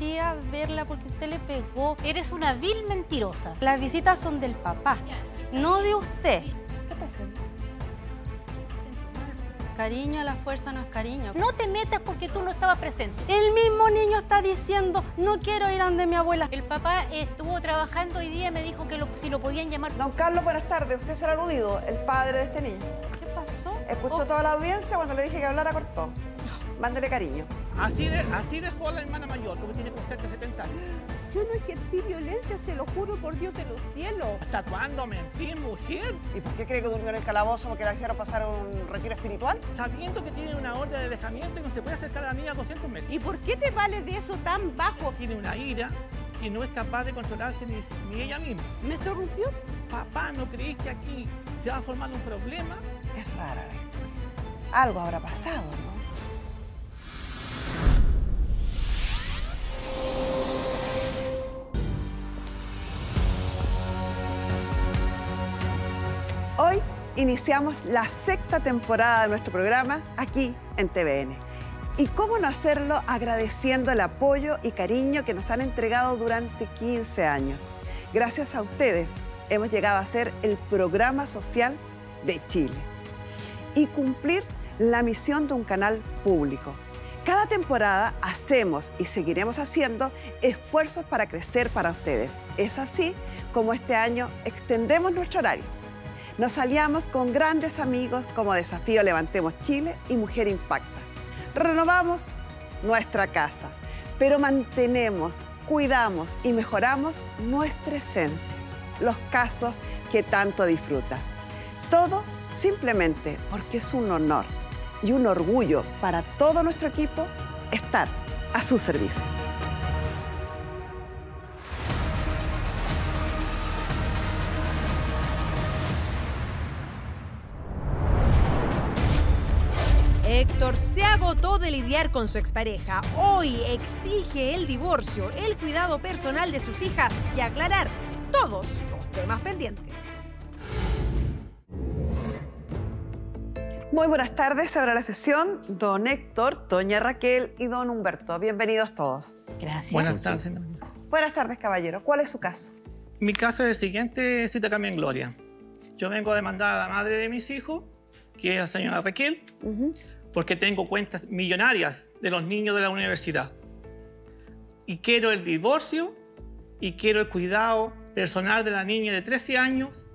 quería verla porque usted le pegó. Eres una vil mentirosa. Las visitas son del papá, no de usted. ¿Qué está haciendo? Cariño a la fuerza no es cariño. No te metas porque tú no estabas presente. El mismo niño está diciendo, no quiero ir a donde mi abuela. El papá estuvo trabajando hoy día y me dijo que si lo podían llamar. Don Carlos, buenas tardes. Usted será aludido, el padre de este niño. ¿Qué pasó? Escuchó oh. toda la audiencia cuando le dije que hablara, cortó. Mándale cariño. Así, así dejó a la hermana mayor, como tiene por de 70 años. Yo no ejercí violencia, se lo juro por Dios de los cielos. ¿Hasta cuándo mentí, mujer? ¿Y por qué cree que durmió en el calabozo porque la hicieron pasar un retiro espiritual? Sabiendo que tiene una orden de alejamiento y no se puede acercar a la a 200 metros. ¿Y por qué te vale de eso tan bajo? Tiene una ira que no es capaz de controlarse ni, ni ella misma. ¿Me interrumpió? Papá, ¿no crees que aquí se va a formar un problema? Es rara la Algo habrá pasado, ¿no? Hoy iniciamos la sexta temporada de nuestro programa aquí en TVN. ¿Y cómo no hacerlo agradeciendo el apoyo y cariño que nos han entregado durante 15 años? Gracias a ustedes hemos llegado a ser el programa social de Chile y cumplir la misión de un canal público, cada temporada hacemos y seguiremos haciendo esfuerzos para crecer para ustedes. Es así como este año extendemos nuestro horario. Nos aliamos con grandes amigos como Desafío Levantemos Chile y Mujer Impacta. Renovamos nuestra casa, pero mantenemos, cuidamos y mejoramos nuestra esencia, los casos que tanto disfruta. Todo simplemente porque es un honor y un orgullo para todo nuestro equipo estar a su servicio. Héctor se agotó de lidiar con su expareja. Hoy exige el divorcio, el cuidado personal de sus hijas y aclarar todos los temas pendientes. Muy buenas tardes, habrá la sesión don Héctor, doña Raquel y don Humberto. Bienvenidos todos. Gracias. Buenas tardes. Buenas tardes, caballero. ¿Cuál es su caso? Mi caso es el siguiente, cita también Gloria. Yo vengo a demandar a la madre de mis hijos, que es la señora Raquel, porque tengo cuentas millonarias de los niños de la universidad. Y quiero el divorcio y quiero el cuidado personal de la niña de 13 años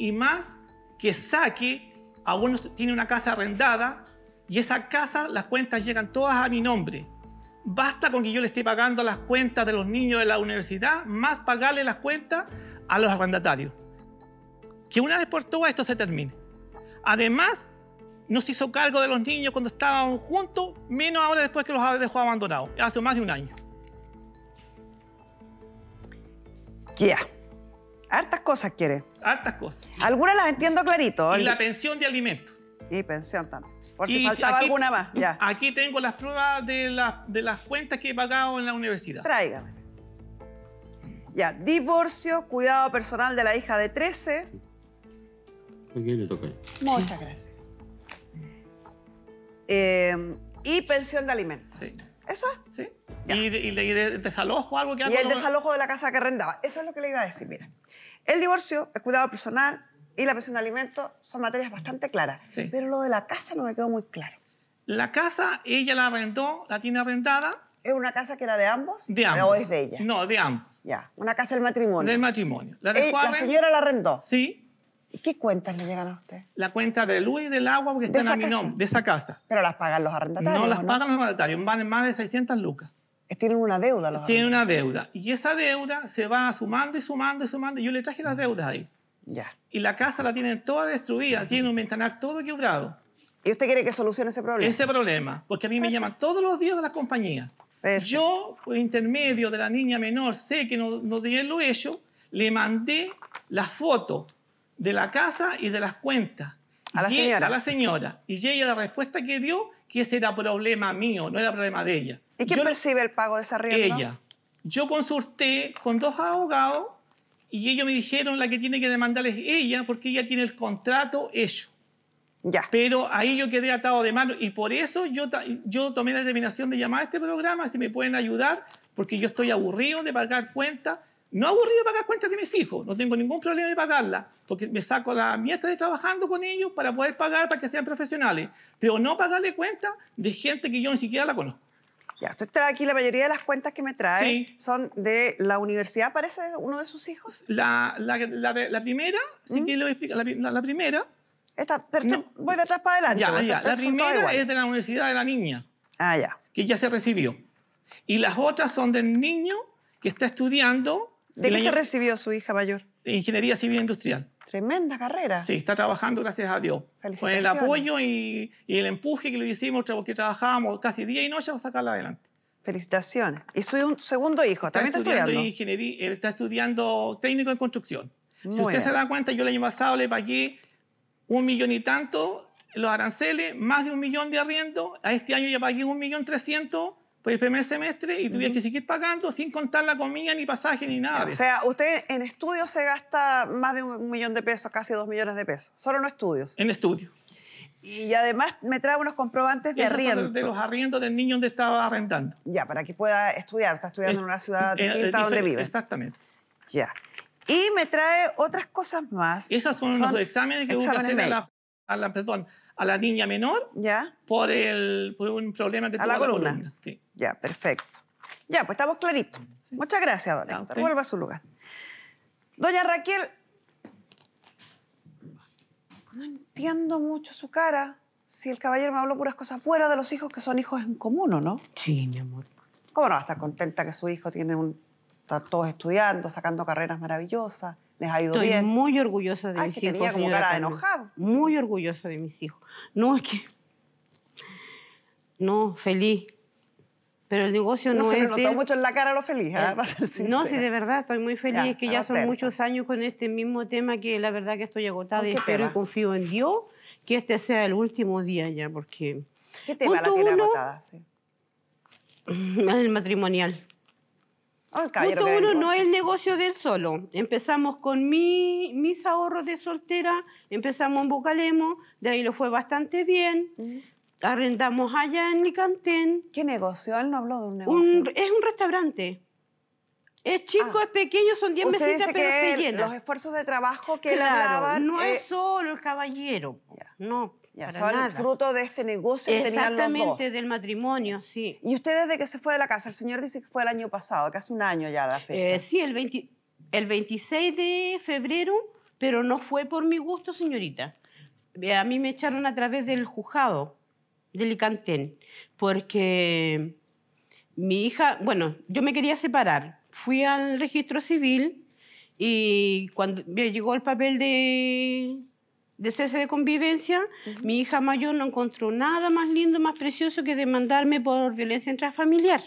y más que saque aún tiene una casa arrendada y esa casa, las cuentas llegan todas a mi nombre. Basta con que yo le esté pagando las cuentas de los niños de la universidad, más pagarle las cuentas a los arrendatarios. Que una vez por todas esto se termine. Además, no se hizo cargo de los niños cuando estaban juntos, menos ahora después que los dejó abandonados, hace más de un año. Hartas cosas quiere. Hartas cosas. Algunas las entiendo clarito. Y la pensión de alimentos. Y pensión también. Por si faltaba alguna más. Aquí tengo las pruebas de, de las cuentas que he pagado en la universidad. Tráigame. Ya, divorcio, cuidado personal de la hija de 13. Aquí le toca. Muchas gracias. Em, y pensión de alimentos. ¿Esa? Sí. Y, y, desalojo, algo que... Y el desalojo de la casa que arrendaba. Eso es lo que le iba a decir, mira. El divorcio, el cuidado personal y la pensión de alimentos son materias bastante claras. Pero lo de la casa no me quedó muy claro. La casa, ella la arrendó, la tiene arrendada. ¿Es una casa que era de ambos? De ambos. ¿O es de ella? No, de ambos. Ya, una casa del matrimonio. Del matrimonio. La, eh, señora la rentó. Sí. ¿Y qué cuentas le llegan a usted? La cuenta de luz y del agua porque está están a mi nombre, de esa casa. Pero las pagan los arrendatarios. No, las pagan los arrendatarios, van en más de 600 lucas. Tienen una deuda los Tienen una deuda. Y esa deuda se va sumando y sumando y sumando. Yo le traje las deudas ahí. Ya. Y la casa la tienen toda destruida, tiene un ventanal todo quebrado. ¿Y usted quiere que solucione ese problema? Ese problema, porque a mí me llaman todos los días de la compañía. Yo, por pues, intermedio de la niña menor, sé que no, no lo hecho, le mandé la foto de la casa y de las cuentas. A la señora. A la señora. Y ella la respuesta que dio, que ese era problema mío, no era problema de ella. ¿Y quién yo, el pago de esa red Ella. Yo consulté con dos abogados y ellos me dijeron la que tiene que demandar es ella porque ella tiene el contrato hecho. Ya. Pero ahí yo quedé atado de mano y por eso yo, yo tomé la determinación de llamar a este programa, si me pueden ayudar, porque yo estoy aburrido de pagar cuentas, no aburrido de pagar cuentas de mis hijos, no tengo ningún problema de pagarlas, porque me saco la mierda de trabajando con ellos para poder pagar para que sean profesionales, pero no pagarle cuentas de gente que yo ni siquiera la conozco. Ya, aquí, la mayoría de las cuentas que me trae son de la universidad, parece uno de sus hijos. La, primera, sí ¿Mm? que lo explica, la, primera. Esta, pero voy de atrás para adelante. Ya, La primera es de la universidad de la niña. Ah, ya. Que ya se recibió. Y las otras son del niño que está estudiando. ¿De qué se recibió su hija mayor? De Ingeniería Civil Industrial. Tremenda carrera. Sí, está trabajando, gracias a Dios. Con el apoyo y, el empuje que lo hicimos, porque trabajábamos casi día y noche para sacarla adelante. Felicitaciones. Y soy un segundo hijo, también está estudiando. estudiando ingeniería, eh, está estudiando técnico en construcción. si usted se da cuenta, yo el año pasado le pagué un millón y tanto los aranceles, más de un millón de arriendo. A este año ya pagué un millón trescientos por pues, el primer semestre y tuve que seguir pagando sin contar la comida, ni pasaje, ni nada. O sea, usted en estudios se gasta más de un millón de pesos, casi dos millones de pesos, solo en estudios. En estudios. Y además me trae unos comprobantes de arriendo. De los arriendos del niño donde estaba arrendando. Ya, para que pueda estudiar. Está estudiando en una ciudad eh, distinta eh, donde vive. Exactamente. Ya. Y me trae otras cosas más. Esas son, los exámenes que usted hace a a la, perdón, a la niña menor ya. Por, el, por un problema de a la columna. Ya, perfecto. Ya, pues estamos claritos. Muchas gracias, doña. Vuelva a su lugar. Doña Raquel, no entiendo mucho su cara. Si el caballero me habló puras cosas fuera de los hijos que son hijos en común, ¿o no? Sí, mi amor. ¿Cómo no va a estar contenta que su hijo tiene un... Está todos estudiando, sacando carreras maravillosas, Estoy muy orgullosa de mis hijos. Muy orgullosa de mis hijos. No, es que. No, feliz. Pero el negocio no, no se es. mucho en la cara lo feliz, ¿ah? eh, No, sí, de verdad, estoy muy feliz. que ya son muchos años con este mismo tema que la verdad que estoy agotada y espero y confío en Dios que este sea el último día ya, porque. ¿Qué tema la tiene agotada? Sí. El matrimonial uno, no es el negocio del solo. Empezamos con mi, mis ahorros de soltera, empezamos en Bucalemo, de ahí lo fue bastante bien. Mm. Arrendamos allá en Licantén. ¿Qué negocio? Él no habló de un negocio. es un restaurante. Es chico, ah. es pequeño, son 10 mesitas, pero se llena. Los esfuerzos de trabajo que claro, No eh, es solo el caballero. No, ya para el fruto de este negocio que Exactamente, los dos. del matrimonio, sí. ¿Y usted desde que se fue de la casa? El señor dice que fue el año pasado, hace un año ya la fecha. Eh, sí, el, el 26 de febrero, pero no fue por mi gusto, señorita. Eh, a mí me echaron a través del juzgado de Licantén, porque mi hija, bueno, yo me quería separar. Fui al registro civil y cuando me llegó el papel de de cese de convivencia, mi hija mayor no encontró nada más lindo, más precioso que demandarme por violencia intrafamiliar.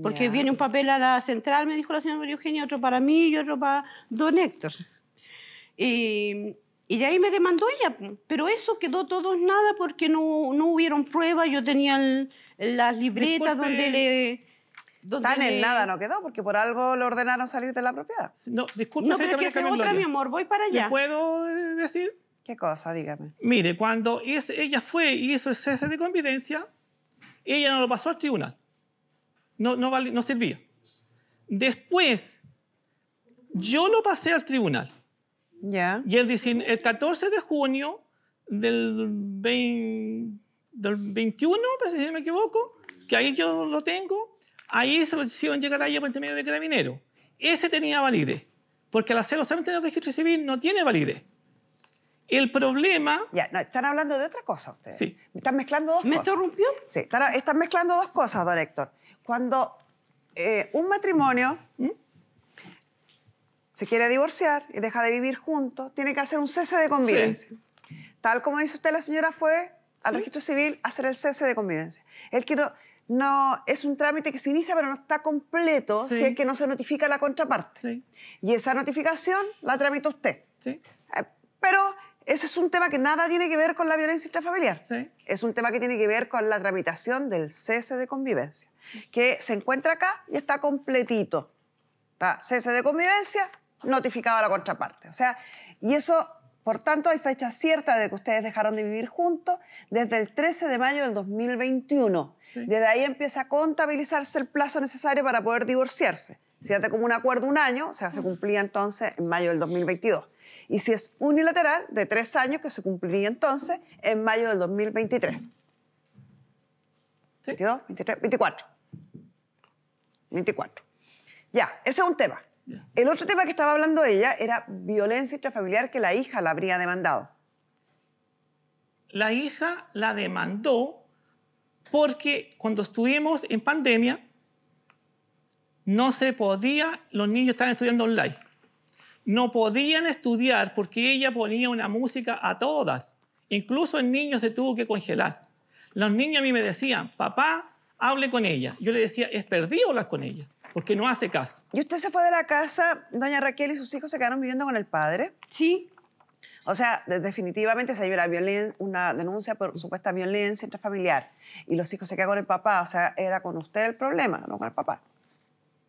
Porque viene un papel a la central, me dijo la señora María Eugenia, otro para mí y otro para don Héctor. Y, y, de ahí me demandó ella. Pero eso quedó todo en nada porque no, no hubieron pruebas. Yo tenía las libretas donde le Tan en nada no quedó, porque por algo lo ordenaron salir de la propiedad. No, disculpe. pero que es otra, mi amor, voy para allá. ¿Le puedo eh, decir? ¿Qué cosa? Dígame. Mire, cuando ella fue y hizo el cese de convivencia, ella no lo pasó al tribunal. No, no, vale, no servía. Después, yo lo pasé al tribunal. Ya. Y el, el 14 de junio del, 21, pues, si no me equivoco, que ahí yo lo tengo, ahí se lo hicieron llegar a por intermedio de carabinero. Ese tenía validez, porque la celosamente del registro civil no tiene validez. El problema... Ya, no, están hablando de otra cosa ustedes. Están mezclando dos ¿Me cosas. ¿Me interrumpió? Sí, están, mezclando dos cosas, don Héctor. Cuando eh, un matrimonio ¿Mm? se quiere divorciar y deja de vivir juntos, tiene que hacer un cese de convivencia. Tal como dice usted, la señora fue al registro civil a hacer el cese de convivencia. Él quiero no es un trámite que se inicia pero no está completo si es que no se notifica la contraparte. Y esa notificación la tramita usted. Sí. Eh, pero ese es un tema que nada tiene que ver con la violencia intrafamiliar. Es un tema que tiene que ver con la tramitación del cese de convivencia, que se encuentra acá y está completito. Está cese de convivencia, notificado a la contraparte. O sea, y eso por tanto, hay fecha cierta de que ustedes dejaron de vivir juntos desde el 13 de mayo del 2021. Desde ahí empieza a contabilizarse el plazo necesario para poder divorciarse. Si hace como un acuerdo un año, o sea, se cumplía entonces en mayo del 2022. Y si es unilateral, de tres años, que se cumpliría entonces en mayo del 2023. 22, 23, 24. 24. Ya, ese es un tema. El otro tema que estaba hablando ella era violencia intrafamiliar que la hija la habría demandado. La hija la demandó porque cuando estuvimos en pandemia no se podía, los niños estaban estudiando online. No podían estudiar porque ella ponía una música a todas. Incluso el niño se tuvo que congelar. Los niños a mí me decían, papá, hable con ella. Yo le decía, es perdido hablar con ella porque no hace caso. ¿Y usted se fue de la casa, doña Raquel y sus hijos se quedaron viviendo con el padre? Sí. O sea, definitivamente se dio una, una denuncia por supuesta violencia intrafamiliar y los hijos se quedaron con el papá. O sea, era con usted el problema, no con el papá.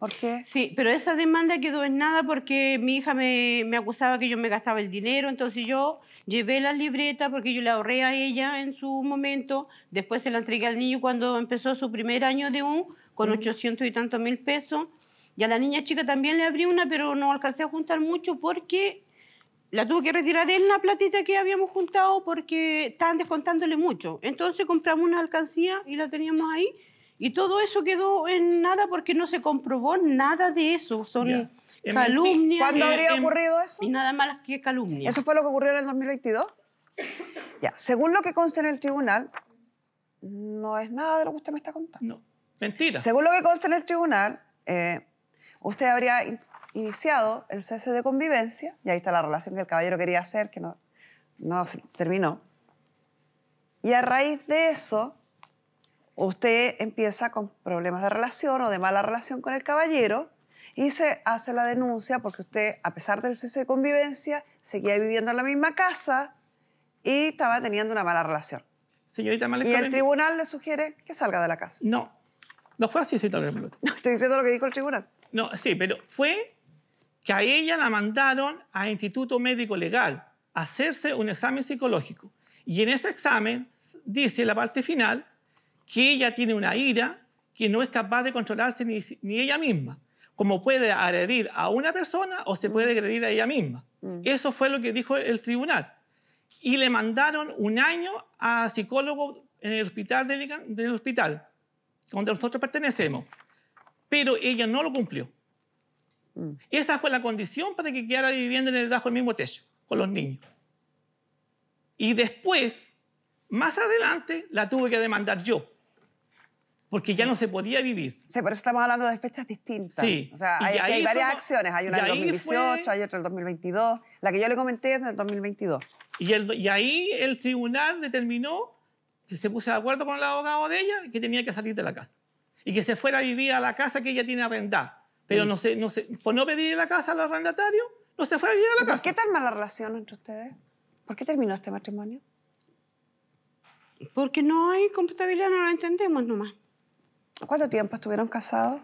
¿Por qué? Sí, pero esa demanda quedó en nada porque mi hija me, me acusaba que yo me gastaba el dinero, entonces yo llevé la libreta porque yo la ahorré a ella en su momento, después se la entregué al niño cuando empezó su primer año de un, con 800 y tantos mil pesos, y a la niña chica también le abrí una, pero no alcancé a juntar mucho porque la tuve que retirar él la platita que habíamos juntado porque estaban descontándole mucho. Entonces compramos una alcancía y la teníamos ahí y todo eso quedó en nada porque no se comprobó nada de eso. Son calumnias. ¿Cuándo eh, habría ocurrido eso? Y nada más que calumnias. ¿Eso fue lo que ocurrió en el 2022? ya, según lo que consta en el tribunal, no es nada de lo que usted me está contando. No, mentira. Según lo que consta en el tribunal, eh, usted habría iniciado el cese de convivencia, y ahí está la relación que el caballero quería hacer, que no, no se terminó. Y a raíz de eso, usted empieza con problemas de relación o de mala relación con el caballero y se hace la denuncia porque usted, a pesar del cese de convivencia, seguía viviendo en la misma casa y estaba teniendo una mala relación. Señorita Y el tribunal le sugiere que salga de la casa. No, no fue así, señorita Malestar. No, estoy diciendo lo que dijo el tribunal. No, sí, pero fue que a ella la mandaron a Instituto Médico Legal a hacerse un examen psicológico. Y en ese examen dice la parte final que ella tiene una ira que no es capaz de controlarse ni, ella misma. Como puede agredir a una persona o se puede mm. agredir a ella misma. Mm. Eso fue lo que dijo el tribunal. Y le mandaron un año a psicólogo en el hospital del hospital, donde nosotros pertenecemos. Pero ella no lo cumplió. Mm. Esa fue la condición para que quedara viviendo en el, bajo el mismo techo con los niños. Y después, más adelante, la tuve que demandar yo porque ya no se podía vivir. Sí, por eso estamos hablando de fechas distintas. Sí. O sea, hay, varias acciones. Hay una del 2018, hay otra del 2022. La que yo le comenté es del 2022. Y, ahí el tribunal determinó, que se puso de acuerdo con el abogado de ella, que tenía que salir de la casa. Y que se fuera a vivir a la casa que ella tiene arrendada. Pero mm. no se, no se, por no pedir la casa al arrendatario, no se fue a vivir a la casa. ¿Por qué tan mala relación entre ustedes? ¿Por qué terminó este matrimonio? Porque no hay compatibilidad, no lo entendemos nomás. ¿Cuánto tiempo estuvieron casados?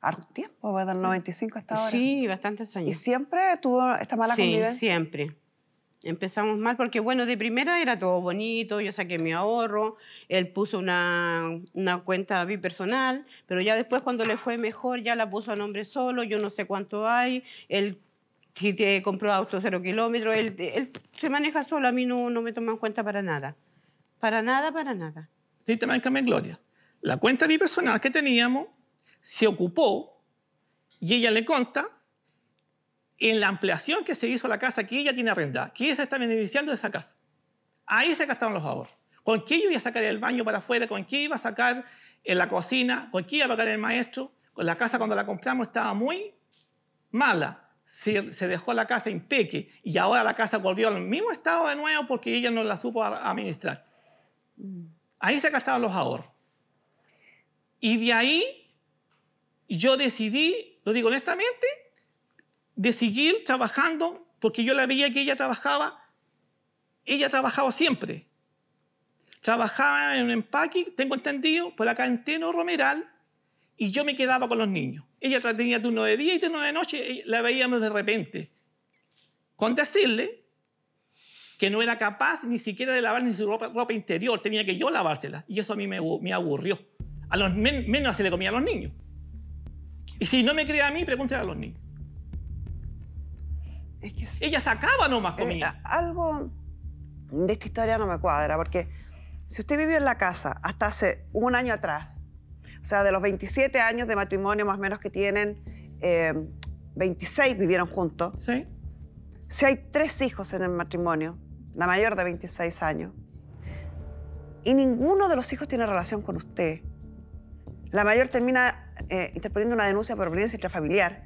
Harto tiempo, desde pues, Del 95 hasta ahora. Sí, bastantes años. ¿Y siempre tuvo esta mala convivencia? Sí, siempre. Empezamos mal porque, bueno, de primera era todo bonito, yo saqué mi ahorro, él puso una, una cuenta personal pero ya después cuando le fue mejor ya la puso a nombre solo, yo no sé cuánto hay, él te compró auto cero kilómetros, él, él, se maneja solo, a mí no, me toma cuenta para nada. Para nada, para nada. Sí, te manca gloria. La cuenta personal que teníamos se ocupó y ella le conta en la ampliación que se hizo la casa que ella tiene arrendada, que ella se está beneficiando de esa casa. Ahí se gastaron los ahorros. ¿Con quién yo iba a sacar el baño para afuera? ¿Con quién iba a sacar en la cocina? ¿Con quién iba a pagar el maestro? Con la casa cuando la compramos estaba muy mala. Se, dejó la casa peque y ahora la casa volvió al mismo estado de nuevo porque ella no la supo administrar. Mm. Ahí se gastaron los ahorros. Y de ahí yo decidí, lo digo honestamente, de seguir trabajando porque yo la veía que ella trabajaba, ella trabajaba siempre. Trabajaba en un empaque, tengo entendido, por la en Teno Romeral, y yo me quedaba con los niños. Ella tenía turno de día y turno de noche, y la veíamos de repente. Con decirle que no era capaz ni siquiera de lavar ni su ropa, interior, tenía que yo lavársela. Y eso a mí me aburrió a los men menos le comía a los niños. Y si no me creía a mí, pregúntale a los niños. Ella sacaba nomás eh, comida. algo de esta historia no me cuadra, porque si usted vivió en la casa hasta hace un año atrás, o sea, de los 27 años de matrimonio más o menos que tienen, 26 eh, vivieron juntos. Sí. Si hay tres hijos en el matrimonio, la mayor de 26 años, y ninguno de los hijos tiene relación con usted, la mayor termina eh, interponiendo una denuncia por violencia intrafamiliar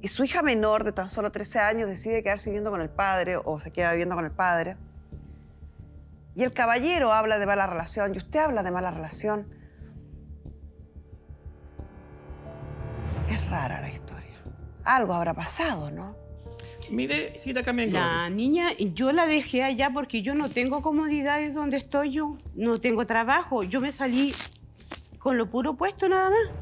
y su hija menor de tan solo 13 años decide quedarse viviendo con el padre o se queda viviendo con el padre. Y el caballero habla de mala relación y usted habla de mala relación. Es rara la historia. Algo habrá pasado, ¿no? Mire, si cita Carmen La niña, yo la dejé allá porque yo no tengo comodidades donde estoy yo. No tengo trabajo. Yo me salí con lo puro puesto nada más.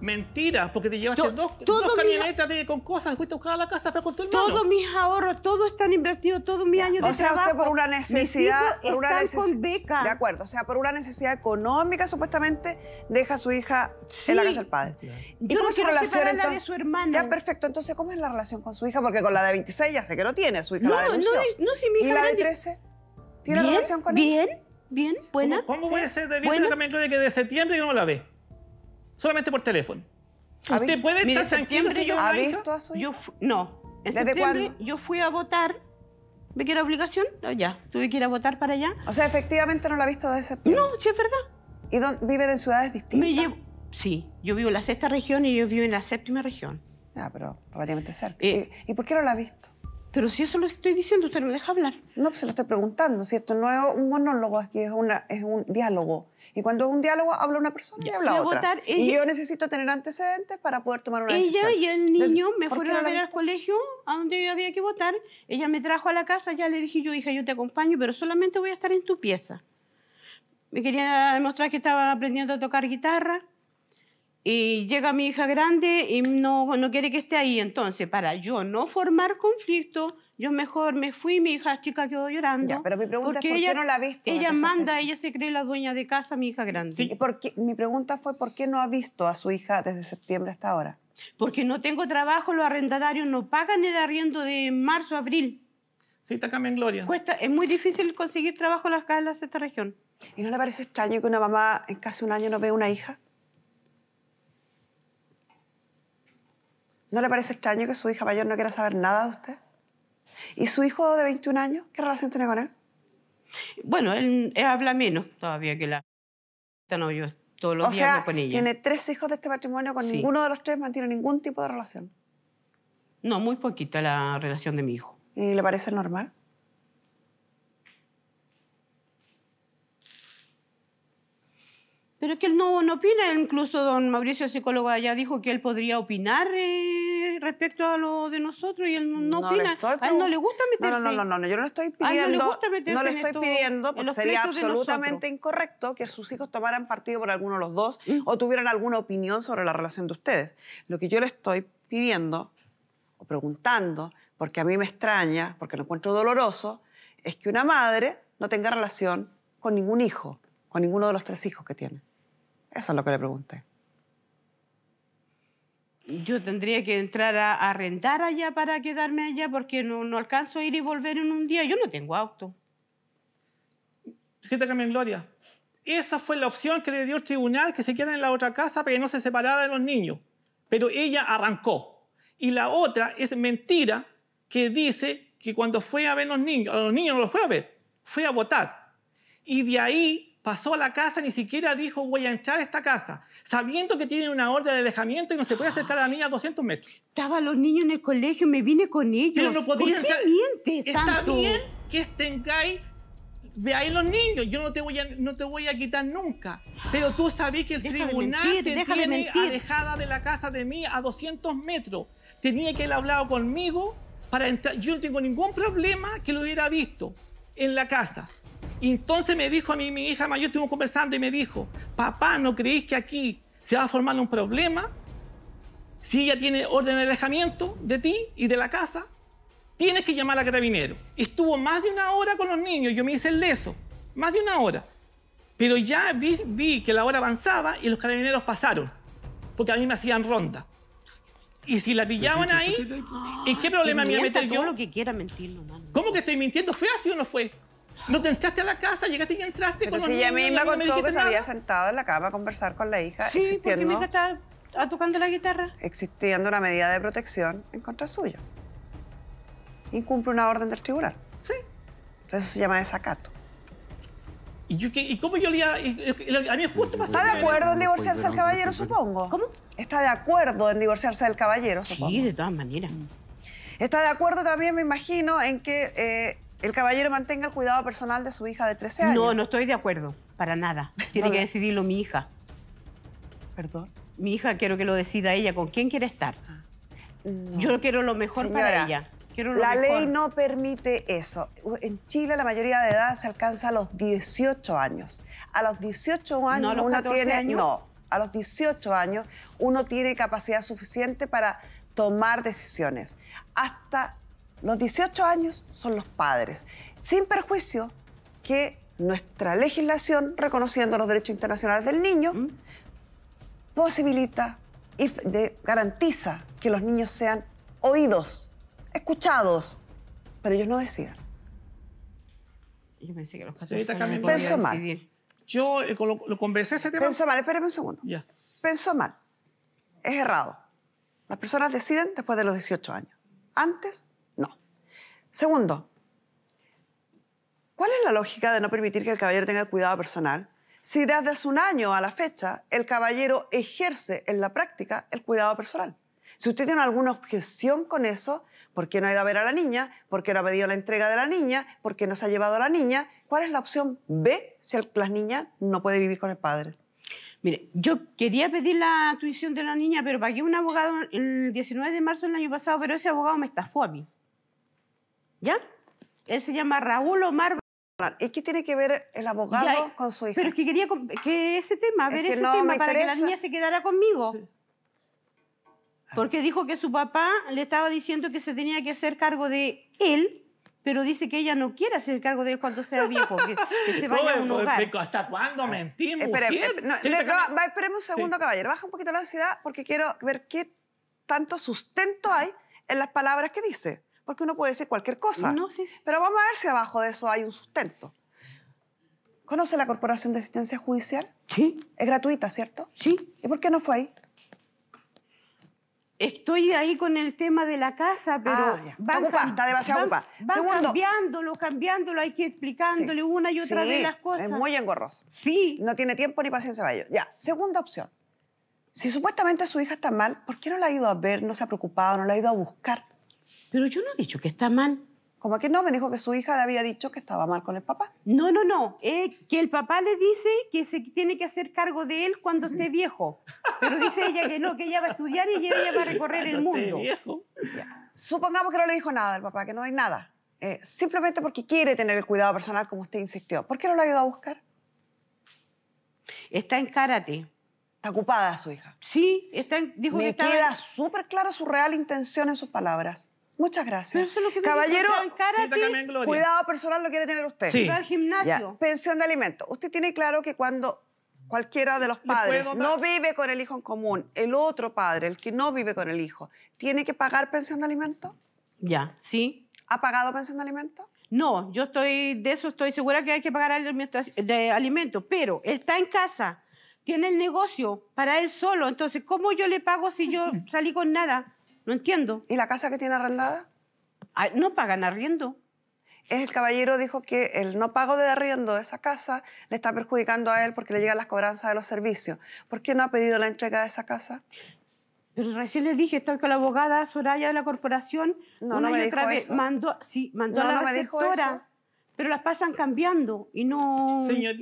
Mentira, porque te llevas dos, camionetas con cosas, fuiste a buscar la casa pero con todo el hermano. Todos mis ahorros, todos están invertidos, todos mis años o de sea, trabajo. Usted por una necesidad. Mis hijos una con beca. De acuerdo, o sea, por una necesidad económica, supuestamente, deja a su hija en la casa del padre. ¿Y Yo cómo no es su relación entonces, de su hermana. Ya, perfecto. Entonces, ¿cómo es la relación con su hija? Porque con la de 26 ya sé que no tiene, su hija no, la denunció. No, no, si mi hija ¿Y la de 13? ¿Tiene relación con ella? Bien, bien, buena. ¿Cómo, puede ser de también creo que de septiembre y no la ve? Solamente por teléfono. ¿Usted puede estar yo visto no. En septiembre yo fui a votar. ¿Ve que era obligación? Ya, tuve que ir a votar para allá. O sea, efectivamente no la ha visto desde septiembre. No, sí es verdad. ¿Y dónde, viven en ciudades distintas? sí, yo vivo en la sexta región y yo vivo en la séptima región. Ah, pero relativamente cerca. Eh, ¿Y, ¿Y por qué no la ha visto? Pero si eso lo estoy diciendo, usted no deja hablar. No, pues se lo estoy preguntando, Si esto No es un monólogo, aquí es, es un diálogo. Y cuando es un diálogo, habla una persona y habla otra. y yo necesito tener antecedentes para poder tomar una decisión. Ella y el niño me fueron a ver al colegio, a donde yo había que votar. Ella me trajo a la casa, ya le dije yo, hija, yo te acompaño, pero solamente voy a estar en tu pieza. Me quería demostrar que estaba aprendiendo a tocar guitarra. Y llega mi hija grande y no, no quiere que esté ahí. Entonces, para yo no formar conflicto, yo mejor me fui, mi hija chica quedó llorando. Ya, pero mi pregunta es, ¿por qué no la viste? Ella manda, ella se cree la dueña de casa, mi hija grande. Sí. mi pregunta fue, ¿por qué no ha visto a su hija desde septiembre hasta ahora? Porque no tengo trabajo, los arrendatarios no pagan el arriendo de marzo a abril. Sí, está cambiando Gloria. Cuesta, es muy difícil conseguir trabajo en las casas de esta región. ¿Y no le parece extraño que una mamá en casi un año no vea una hija? ¿No le parece extraño que su hija mayor no quiera saber nada de usted? ¿Y su hijo de 21 años? ¿Qué relación tiene con él? Bueno, él, habla menos todavía que la... No, todos los días sea, tiene tres hijos de este matrimonio, con ninguno de los tres mantiene ningún tipo de relación. No, muy poquita la relación de mi hijo. ¿Y le parece normal? Pero es que él no, no opina, incluso don Mauricio, el psicólogo allá, dijo que él podría opinar eh, respecto a lo de nosotros y él no, opina. a él no le gusta meterse. No, no, no, no, yo no le estoy pidiendo. no le No estoy pidiendo, porque sería absolutamente incorrecto que sus hijos tomaran partido por alguno de los dos mm. o tuvieran alguna opinión sobre la relación de ustedes. Lo que yo le estoy pidiendo o preguntando, porque a mí me extraña, porque lo encuentro doloroso, es que una madre no tenga relación con ningún hijo, con ninguno de los tres hijos que tiene. Eso es lo que le pregunté. Yo tendría que entrar a, rentar allá para quedarme allá porque no, no, alcanzo a ir y volver en un día. Yo no tengo auto. que te Gloria. Esa fue la opción que le dio el tribunal, que se quedara en la otra casa para que no se separara de los niños. Pero ella arrancó. Y la otra es mentira que dice que cuando fue a ver los niños, a los niños no los fue a ver, fue a votar. Y de ahí pasó a la casa, ni siquiera dijo voy a entrar esta casa, sabiendo que tienen una orden de alejamiento y no se puede acercar a mí a 200 metros. Estaban los niños en el colegio, me vine con ellos. ¿Por qué mientes Está bien que estén ve ahí los niños, yo no te, voy a, no te voy a quitar nunca, pero tú sabes que el tribunal te tiene de alejada de la casa de mí a 200 metros. Tenía que haber hablado conmigo para entrar. Yo no tengo ningún problema que lo hubiera visto en la casa. Y entonces me dijo a mí, mi hija mayor, estuvimos conversando y me dijo, papá, ¿no creéis que aquí se va a formar un problema? Si ella tiene orden de alejamiento de ti y de la casa, tienes que llamar a carabinero. Estuvo más de una hora con los niños, yo me hice el leso, más de una hora. Pero ya vi, que la hora avanzaba y los carabineros pasaron, porque a mí me hacían ronda. Y si la pillaban ahí, ¿en qué ah, problema me iba a meter yo? lo que quiera mentir, ¿Cómo que estoy mintiendo? ¿Fue así o no fue? No te entraste a la casa, llegaste y entraste con si contó no que se había sentado en la cama a conversar con la hija, sí, existiendo... porque mi hija estaba ah, tocando la guitarra. Existiendo una medida de protección en contra suya. Incumple una orden del tribunal. Sí. Entonces eso se llama desacato. ¿Y, yo, ¿Y, cómo yo le... A, mí es justo pasar... ¿Está de acuerdo en divorciarse del pues, caballero, pues, supongo? ¿Cómo? ¿Está de acuerdo en divorciarse del caballero, supongo? Sí, de todas maneras. Está de acuerdo también, me imagino, en que eh, el caballero mantenga el cuidado personal de su hija de 13 años. No, no estoy de acuerdo, para nada. Tiene que decidirlo mi hija. ¿Perdón? Mi hija quiero que lo decida ella, con quién quiere estar. Ah. Yo quiero lo mejor para ella. la ley no permite eso. En Chile la mayoría de edad se alcanza a los 18 años. A los 18 años uno tiene... No, a los 18 años uno tiene capacidad suficiente para tomar decisiones. Hasta los 18 años son los padres, sin perjuicio que nuestra legislación, reconociendo los derechos internacionales del niño, ¿Mm? posibilita y garantiza que los niños sean oídos, escuchados, pero ellos no decidan. Yo pensé que los casos pensó mal. Decidir. Yo eh, lo, conversé este tema. Pensó mal, espéreme un segundo. Pensó mal. Es errado. Las personas deciden después de los 18 años. Antes Segundo, ¿cuál es la lógica de no permitir que el caballero tenga el cuidado personal si desde hace un año a la fecha el caballero ejerce en la práctica el cuidado personal? Si usted tiene alguna objeción con eso, ¿por qué no ha ido a ver a la niña? ¿Por qué no ha pedido la entrega de la niña? ¿Por qué no se ha llevado a la niña? ¿Cuál es la opción B si la niña no puede vivir con el padre? Mire, yo quería pedir la tuición de la niña, pero pagué un abogado el 19 de marzo del año pasado, pero ese abogado me estafó a mí. ¿Ya? Él se llama Raúl Omar ¿Y qué tiene que ver el abogado eh, con su hija? Pero es que quería que ese tema, ver ese tema para que la niña se quedara conmigo. Porque dijo que su papá le estaba diciendo que se tenía que hacer cargo de él, pero dice que ella no quiere hacer cargo de él cuando sea viejo, ¿Hasta cuándo mentimos? esperemos un segundo, caballero. Baja un poquito la ansiedad porque quiero ver qué tanto sustento hay en las palabras que dice porque uno puede decir cualquier cosa. Pero vamos a ver si abajo de eso hay un sustento. ¿Conoce la Corporación de Asistencia Judicial? Sí. Es gratuita, ¿cierto? Sí. ¿Y por qué no fue ahí? Estoy ahí con el tema de la casa, pero ah, van, está demasiado van cambiándolo, cambiándolo, hay que explicándole una y otra vez las cosas. Es muy engorroso. Sí. No tiene tiempo ni paciencia para ello. Ya, segunda opción. Si supuestamente su hija está mal, ¿por qué no la ha ido a ver, no se ha preocupado, no la ha ido a buscar? Pero yo no he dicho que está mal. ¿Cómo que no? Me dijo que su hija le había dicho que estaba mal con el papá. No, no, no. Eh, que el papá le dice que se tiene que hacer cargo de él cuando esté viejo. Pero dice ella que no, que ella va a estudiar y ella va a recorrer el mundo. Viejo. Supongamos que no le dijo nada al papá, que no hay nada. Eh, simplemente porque quiere tener el cuidado personal, como usted insistió. ¿Por qué no lo ido a buscar? Está en karate. Está ocupada su hija. Sí, está en, dijo Me que estaba... queda súper clara su real intención en sus palabras. Muchas gracias. Caballero, cuidado personal lo quiere tener usted. Sí. al gimnasio. Pensión de alimentos. Usted tiene claro que cuando cualquiera de los padres no vive con el hijo en común, el otro padre, el que no vive con el hijo, ¿tiene que pagar pensión de alimentos? Ya, sí. ¿Ha pagado pensión de alimentos? No, yo estoy, de eso estoy segura que hay que pagar de alimentos, pero él está en casa, tiene el negocio para él solo, entonces, ¿cómo yo le pago si yo salí con nada? No entiendo. ¿Y la casa que tiene arrendada? no pagan arriendo. el caballero dijo que el no pago de arriendo de esa casa le está perjudicando a él porque le llegan las cobranzas de los servicios. ¿Por qué no ha pedido la entrega de esa casa? Pero recién le dije, tal con la abogada Soraya de la corporación. No, una no mandó, sí, mandó a la receptora, pero las pasan cambiando y no. Señor,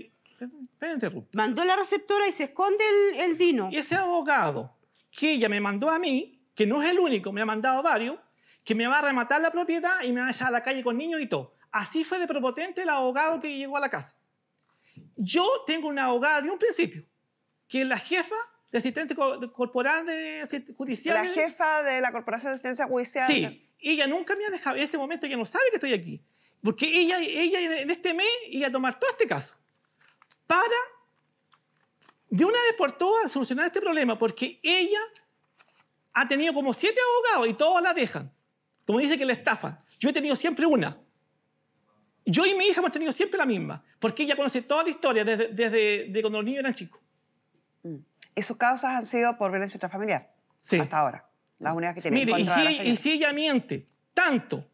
Mandó a la receptora y se esconde el dino. Y ese abogado que ella me mandó a mí que no es el único, me ha mandado varios, que me va a rematar la propiedad y me va a echar a la calle con niños y todo. Así fue de propotente el abogado que llegó a la casa. Yo tengo una abogada de un principio, que es la jefa de asistente corporal de judicial. La jefa de la Corporación de Asistencia Judicial. Sí, ella nunca me ha dejado, en este momento ella no sabe que estoy aquí, porque ella, ella en este mes iba a tomar todo este caso para, de una vez por todas, solucionar este problema, porque ella ha tenido como siete abogados y todos la dejan. Como dice que la estafan, Yo he tenido siempre una. Yo y mi hija hemos tenido siempre la misma, porque ella conoce toda la historia desde, desde cuando los niños eran chicos. ¿Y mm. sus causas han sido por violencia intrafamiliar? Hasta ahora. Las unidades que tienen. Mire, y si, y si ella miente tanto,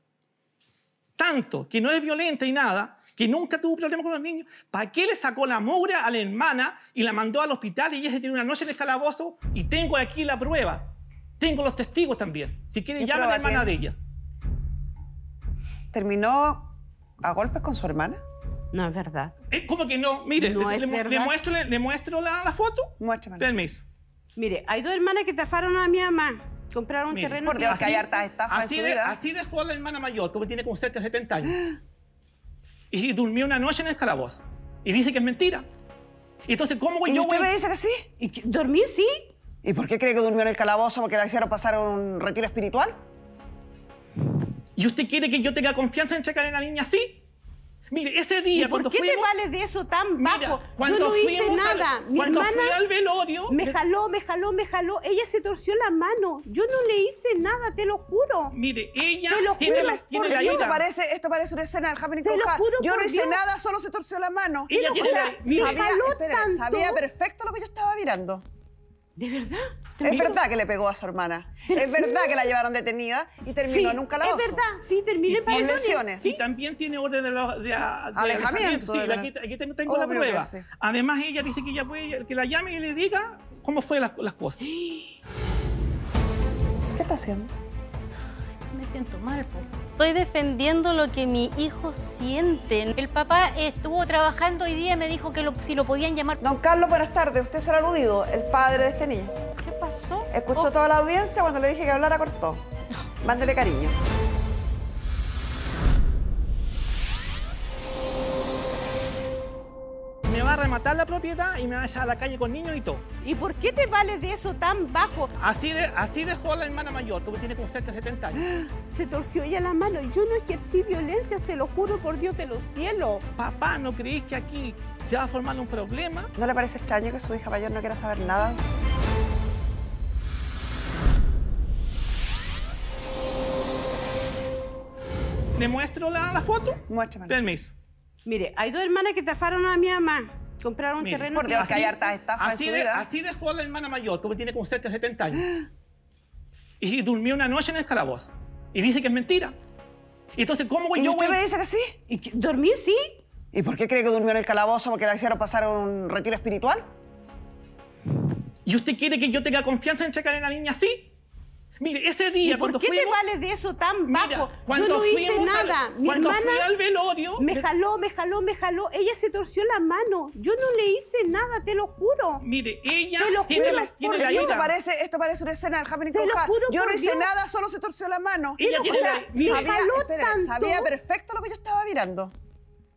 tanto, que no es violenta y nada, que nunca tuvo problemas con los niños, ¿para qué le sacó la mugre a la hermana y la mandó al hospital y ella se tiene una noche en el calabozo y tengo aquí la prueba? Tengo los testigos también. Si quieren, llame a la hermana de ella. ¿Terminó a golpe con su hermana? No es verdad. Eh, ¿Cómo que no? Mire, le, muestro, le, muestro la, foto. Muéstrame. Permiso. Mire, hay dos hermanas que estafaron a mi mamá. Compraron un terreno. Por hay hartas estafas así, así dejó la hermana mayor, que tiene como cerca de 70 años. Y durmió una noche en el calabozo. Y dice que es mentira. Y entonces, ¿cómo voy ¿Y yo, usted me dice que sí? ¿Dormí sí? ¿Y por qué cree que durmió en el calabozo porque la hicieron pasar un retiro espiritual? ¿Y usted quiere que yo tenga confianza en checar en la niña así? Mire, ese día cuando ¿Y ¿Por qué te vales de eso tan bajo? yo no hice nada. Mi hermana fui al velorio, me jaló, me jaló, me jaló. Ella se torció la mano. Yo no le hice nada, te lo juro. Mire, ella te lo tiene la, tiene Esto parece, esto parece una escena del Happening Te lo Yo no hice nada, solo se torció la mano. Ella o sea, mira, sabía, sabía perfecto lo que yo estaba mirando. ¿De verdad? Es verdad que le pegó a su hermana. Es verdad que la llevaron detenida y terminó nunca la un Es verdad, sí, terminó Con ¿Sí? Y también tiene orden de, alejamiento. Sí, aquí, tengo la prueba. Además, ella dice que ella puede que la llame y le diga cómo fue las, cosas. ¿Qué está haciendo? Me siento mal, po estoy defendiendo lo que mi hijo siente. El papá estuvo trabajando hoy día y me dijo que lo, si lo podían llamar. Don Carlos, buenas tardes. Usted será aludido, el padre de este niño. ¿Qué pasó? Escuchó oh. toda la audiencia cuando le dije que hablara, cortó. Mándele cariño. va a rematar la propiedad y me va a echar a la calle con niños y todo. ¿Y por qué te vale de eso tan bajo? Así, de, así dejó a la hermana mayor, que tiene como cerca de 70 años. Se torció ella la mano. Yo no ejercí violencia, se lo juro por Dios de los cielos. Papá, ¿no creéis que aquí se va a formar un problema? ¿No le parece extraño que su hija mayor no quiera saber nada? ¿Le muestro la, foto? Muéstrame. Permiso. Mire, hay dos hermanas que estafaron a mi mamá. Compraron un terreno. Por Dios, que hay así, dejó la hermana mayor, que tiene como cerca de 70 años. Y durmió una noche en el calabozo. Y dice que es mentira. Y entonces, ¿cómo voy ¿Y yo, usted me dice que sí? ¿Y ¿Dormí? Sí. ¿Y por qué cree que durmió en el calabozo? ¿Porque la hicieron pasar un retiro espiritual? ¿Y usted quiere que yo tenga confianza en checar en la niña así? Mire, ese día. ¿Y ¿Por qué te vale de eso tan bajo? Yo no hice nada. Mi hermana fui al velorio, me jaló, me jaló, me jaló. Ella se torció la mano. Yo no le hice nada, te lo juro. Mire, ella te lo tiene juro, la, tiene la esto, parece, una escena del Happening Te lo juro Yo no hice nada, solo se torció la mano. Ella o sea, la, mire, sabía perfecto lo que yo estaba mirando.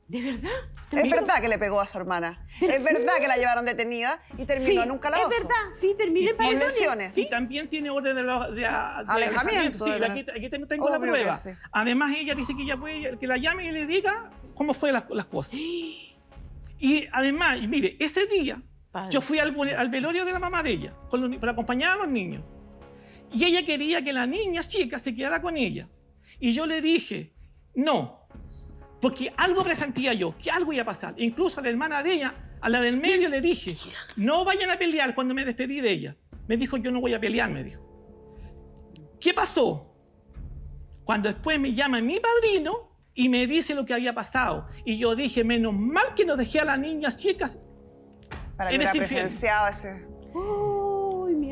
¿De verdad? Es verdad que le pegó a su hermana. Es verdad que la llevaron detenida y terminó nunca la un Es verdad, sí, terminó en ¿Sí? Y también tiene orden de, alejamiento. Sí, aquí, tengo la prueba. Además, ella dice que ella puede que la llame y le diga cómo fue las, cosas. Y además, mire, ese día yo fui al, velorio de la mamá de ella para acompañar a los niños. Y ella quería que la niña chica se quedara con ella. Y yo le dije, no, porque algo presentía yo, que algo iba a pasar. Incluso a la hermana de ella, a la del medio, le dije, no vayan a pelear cuando me despedí de ella. Me dijo, yo no voy a pelear, me dijo. ¿Qué pasó? Cuando después me llama mi padrino y me dice lo que había pasado. Y yo dije, menos mal que no dejé a las niñas chicas. Para que este presenciado ese...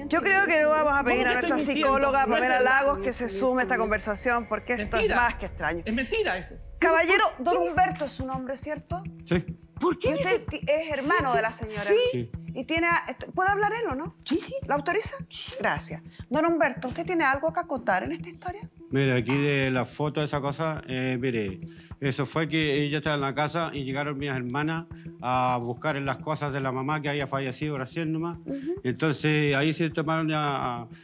Yo creo que vamos a pedir a nuestra psicóloga a Lagos que se sume a esta conversación porque esto es más que extraño. Es mentira eso. Caballero, don Humberto es su nombre, ¿cierto? Sí. ¿Por qué es hermano de la señora. Sí. Y tiene... ¿Puede hablar él o no? Sí, sí. ¿La autoriza? Sí. Gracias. Don Humberto, ¿usted tiene algo que acotar en esta historia? Mira, aquí de la foto de esa cosa, eh, mire... Eso fue que ella estaba en la casa y llegaron mis hermanas a buscar las cosas de la mamá que había fallecido recién nomás. Entonces ahí se tomaron,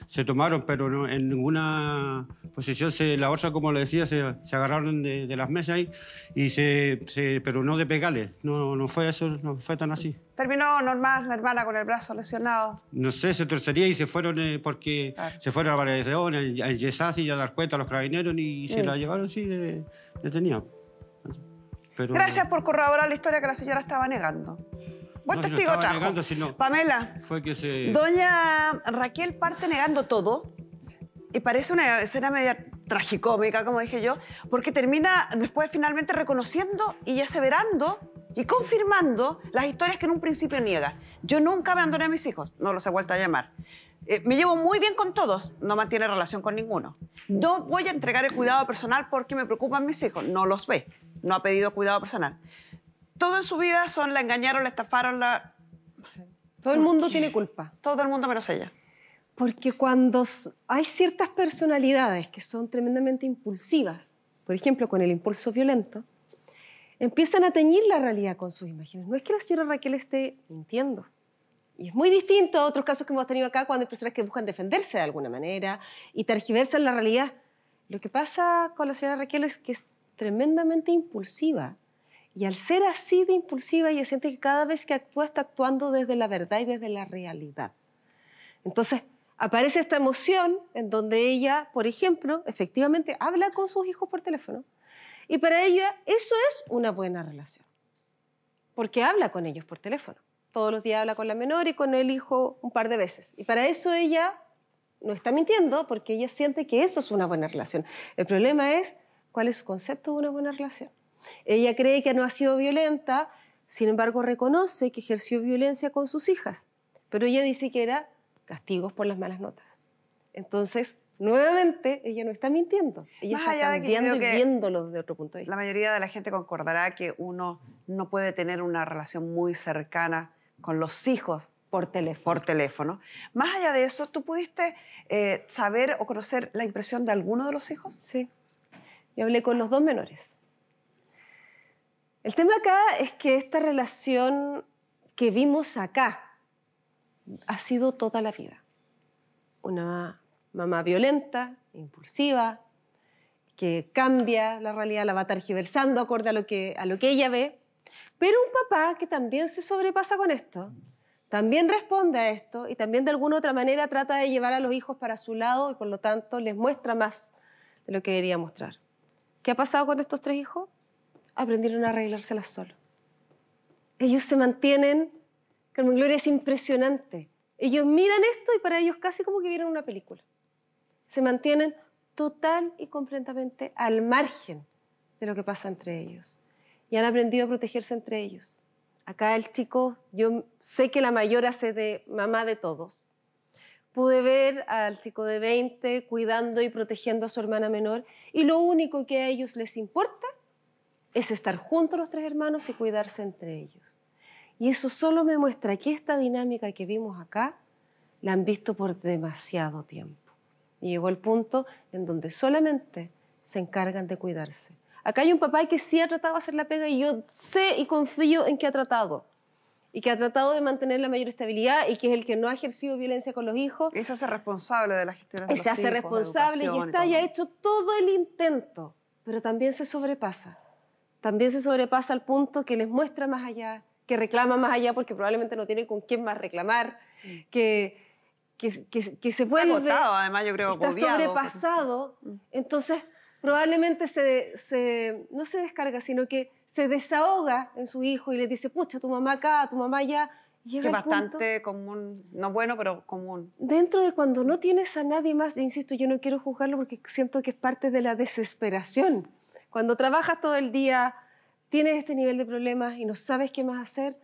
se tomaron, pero en ninguna posición, se, la otra, como le decía, se, agarraron de, las mesas ahí, y se, pero no de pegales, No, no fue eso, no fue tan así. Terminó normal la hermana con el brazo lesionado. No sé, se torcería y se fueron eh, porque se fueron a Valedón, a Yesas y a dar cuenta a los carabineros y se mm. la llevaron, sí, detenida. Gracias por corroborar la historia que la señora estaba negando. Buen testigo trajo. Pamela, fue que doña Raquel parte negando todo y parece una escena media tragicómica, como dije yo, porque termina después finalmente reconociendo y aseverando y confirmando las historias que en un principio niega. Yo nunca abandoné a mis hijos, no los he vuelto a llamar. Eh, me llevo muy bien con todos, no mantiene relación con ninguno. No voy a entregar el cuidado personal porque me preocupan mis hijos, no los ve, no ha pedido cuidado personal. Todo en su vida son la engañaron, la estafaron, la... Todo el mundo tiene culpa. Todo el mundo menos ella. Porque cuando hay ciertas personalidades que son tremendamente impulsivas, por ejemplo, con el impulso violento, empiezan a teñir la realidad con sus imágenes. No es que la señora Raquel esté mintiendo. Y es muy distinto a otros casos que hemos tenido acá cuando hay personas que buscan defenderse de alguna manera y tergiversan la realidad. Lo que pasa con la señora Raquel es que es tremendamente impulsiva. Y al ser así de impulsiva, ella siente que cada vez que actúa está actuando desde la verdad y desde la realidad. Entonces, aparece esta emoción en donde ella, por ejemplo, efectivamente habla con sus hijos por teléfono. Y para ella eso es una buena relación, porque habla con ellos por teléfono todos los días habla con la menor y con el hijo un par de veces. Y para eso ella no está mintiendo porque ella siente que eso es una buena relación. El problema es cuál es su concepto de una buena relación. Ella cree que no ha sido violenta, sin embargo reconoce que ejerció violencia con sus hijas, pero ella dice que era castigos por las malas notas. Entonces, nuevamente, ella no está mintiendo. Ella está cambiando y viéndolo desde otro punto de vista. La mayoría de la gente concordará que uno no puede tener una relación muy cercana con los hijos. Por teléfono. Más allá de eso, ¿tú pudiste eh, saber o conocer la impresión de alguno de los hijos? Sí. y hablé con los dos menores. El tema acá es que esta relación que vimos acá ha sido toda la vida. Una mamá violenta, impulsiva, que cambia la realidad, la va tergiversando acorde a lo que, a lo que ella ve. Pero un papá que también se sobrepasa con esto, también responde a esto y también de alguna otra manera trata de llevar a los hijos para su lado y por lo tanto les muestra más de lo que debería mostrar. ¿Qué ha pasado con estos tres hijos? Aprendieron a arreglárselas solos. Ellos se mantienen, Carmen Gloria es impresionante. Ellos miran esto y para ellos casi como que vieron una película. Se mantienen total y completamente al margen de lo que pasa entre ellos y han aprendido a protegerse entre ellos. Acá el chico, yo sé que la mayor hace de mamá de todos. Pude ver al chico de 20 cuidando y protegiendo a su hermana menor y lo único que a ellos les importa es estar juntos los tres hermanos y cuidarse entre ellos. Y eso solo me muestra que esta dinámica que vimos acá la han visto por demasiado tiempo. Y llegó el punto en donde solamente se encargan de cuidarse. Acá hay un papá que sí ha tratado de hacer la pega y yo sé y confío en que ha tratado. Y que ha tratado de mantener la mayor estabilidad y que es el que no ha ejercido violencia con los hijos. Y se hace responsable de la gestión de los Se hace responsable y está y ha hecho todo el intento, pero también se sobrepasa. También se sobrepasa al punto que les muestra más allá, que reclama más allá porque probablemente no tiene con quién más reclamar, que, se vuelve... Está agotado, además, yo creo. Está sobrepasado. Pues. Entonces probablemente se, no se descarga, sino que se desahoga en su hijo y le dice, pucha, tu mamá acá, tu mamá allá. Que es bastante común, no bueno, pero común. Dentro de cuando no tienes a nadie más, insisto, yo no quiero juzgarlo porque siento que es parte de la desesperación. Cuando trabajas todo el día, tienes este nivel de problemas y no sabes qué más hacer,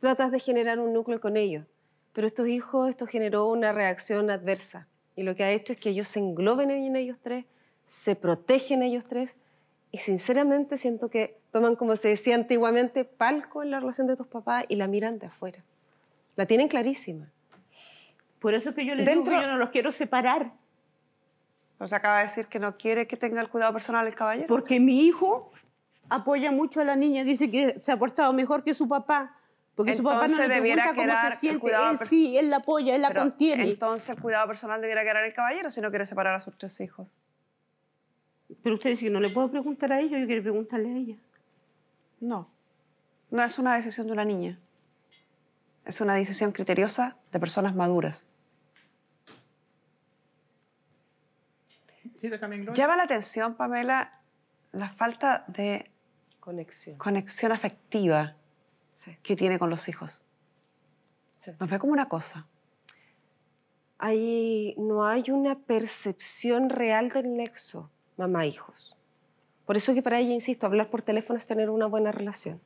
tratas de generar un núcleo con ellos. Pero estos hijos, esto generó una reacción adversa. Y lo que ha hecho es que ellos se engloben en ellos tres se protegen ellos tres y sinceramente siento que toman, como se decía antiguamente, palco en la relación de tus papás y la miran de afuera. La tienen clarísima. Por eso es que yo les digo que yo no los quiero separar. Nos acaba de decir que no quiere que tenga el cuidado personal el caballero. Porque mi hijo apoya mucho a la niña, dice que se ha portado mejor que su papá. Porque su papá no le pregunta cómo se siente. Él sí, él la apoya, él la contiene. Entonces el cuidado personal debiera quedar el caballero si no quiere separar a sus tres hijos. Pero usted dice que no le puedo preguntar a ellos, yo quiero preguntarle a ella. No, no es una decisión de una niña. Es una decisión criteriosa de personas maduras. Llama la atención, Pamela, la falta de conexión, afectiva que tiene con los hijos. Nos ve como una cosa. Ahí no hay una percepción real del nexo mamá-hijos. Por eso que para ella, insisto, hablar por teléfono es tener una buena relación.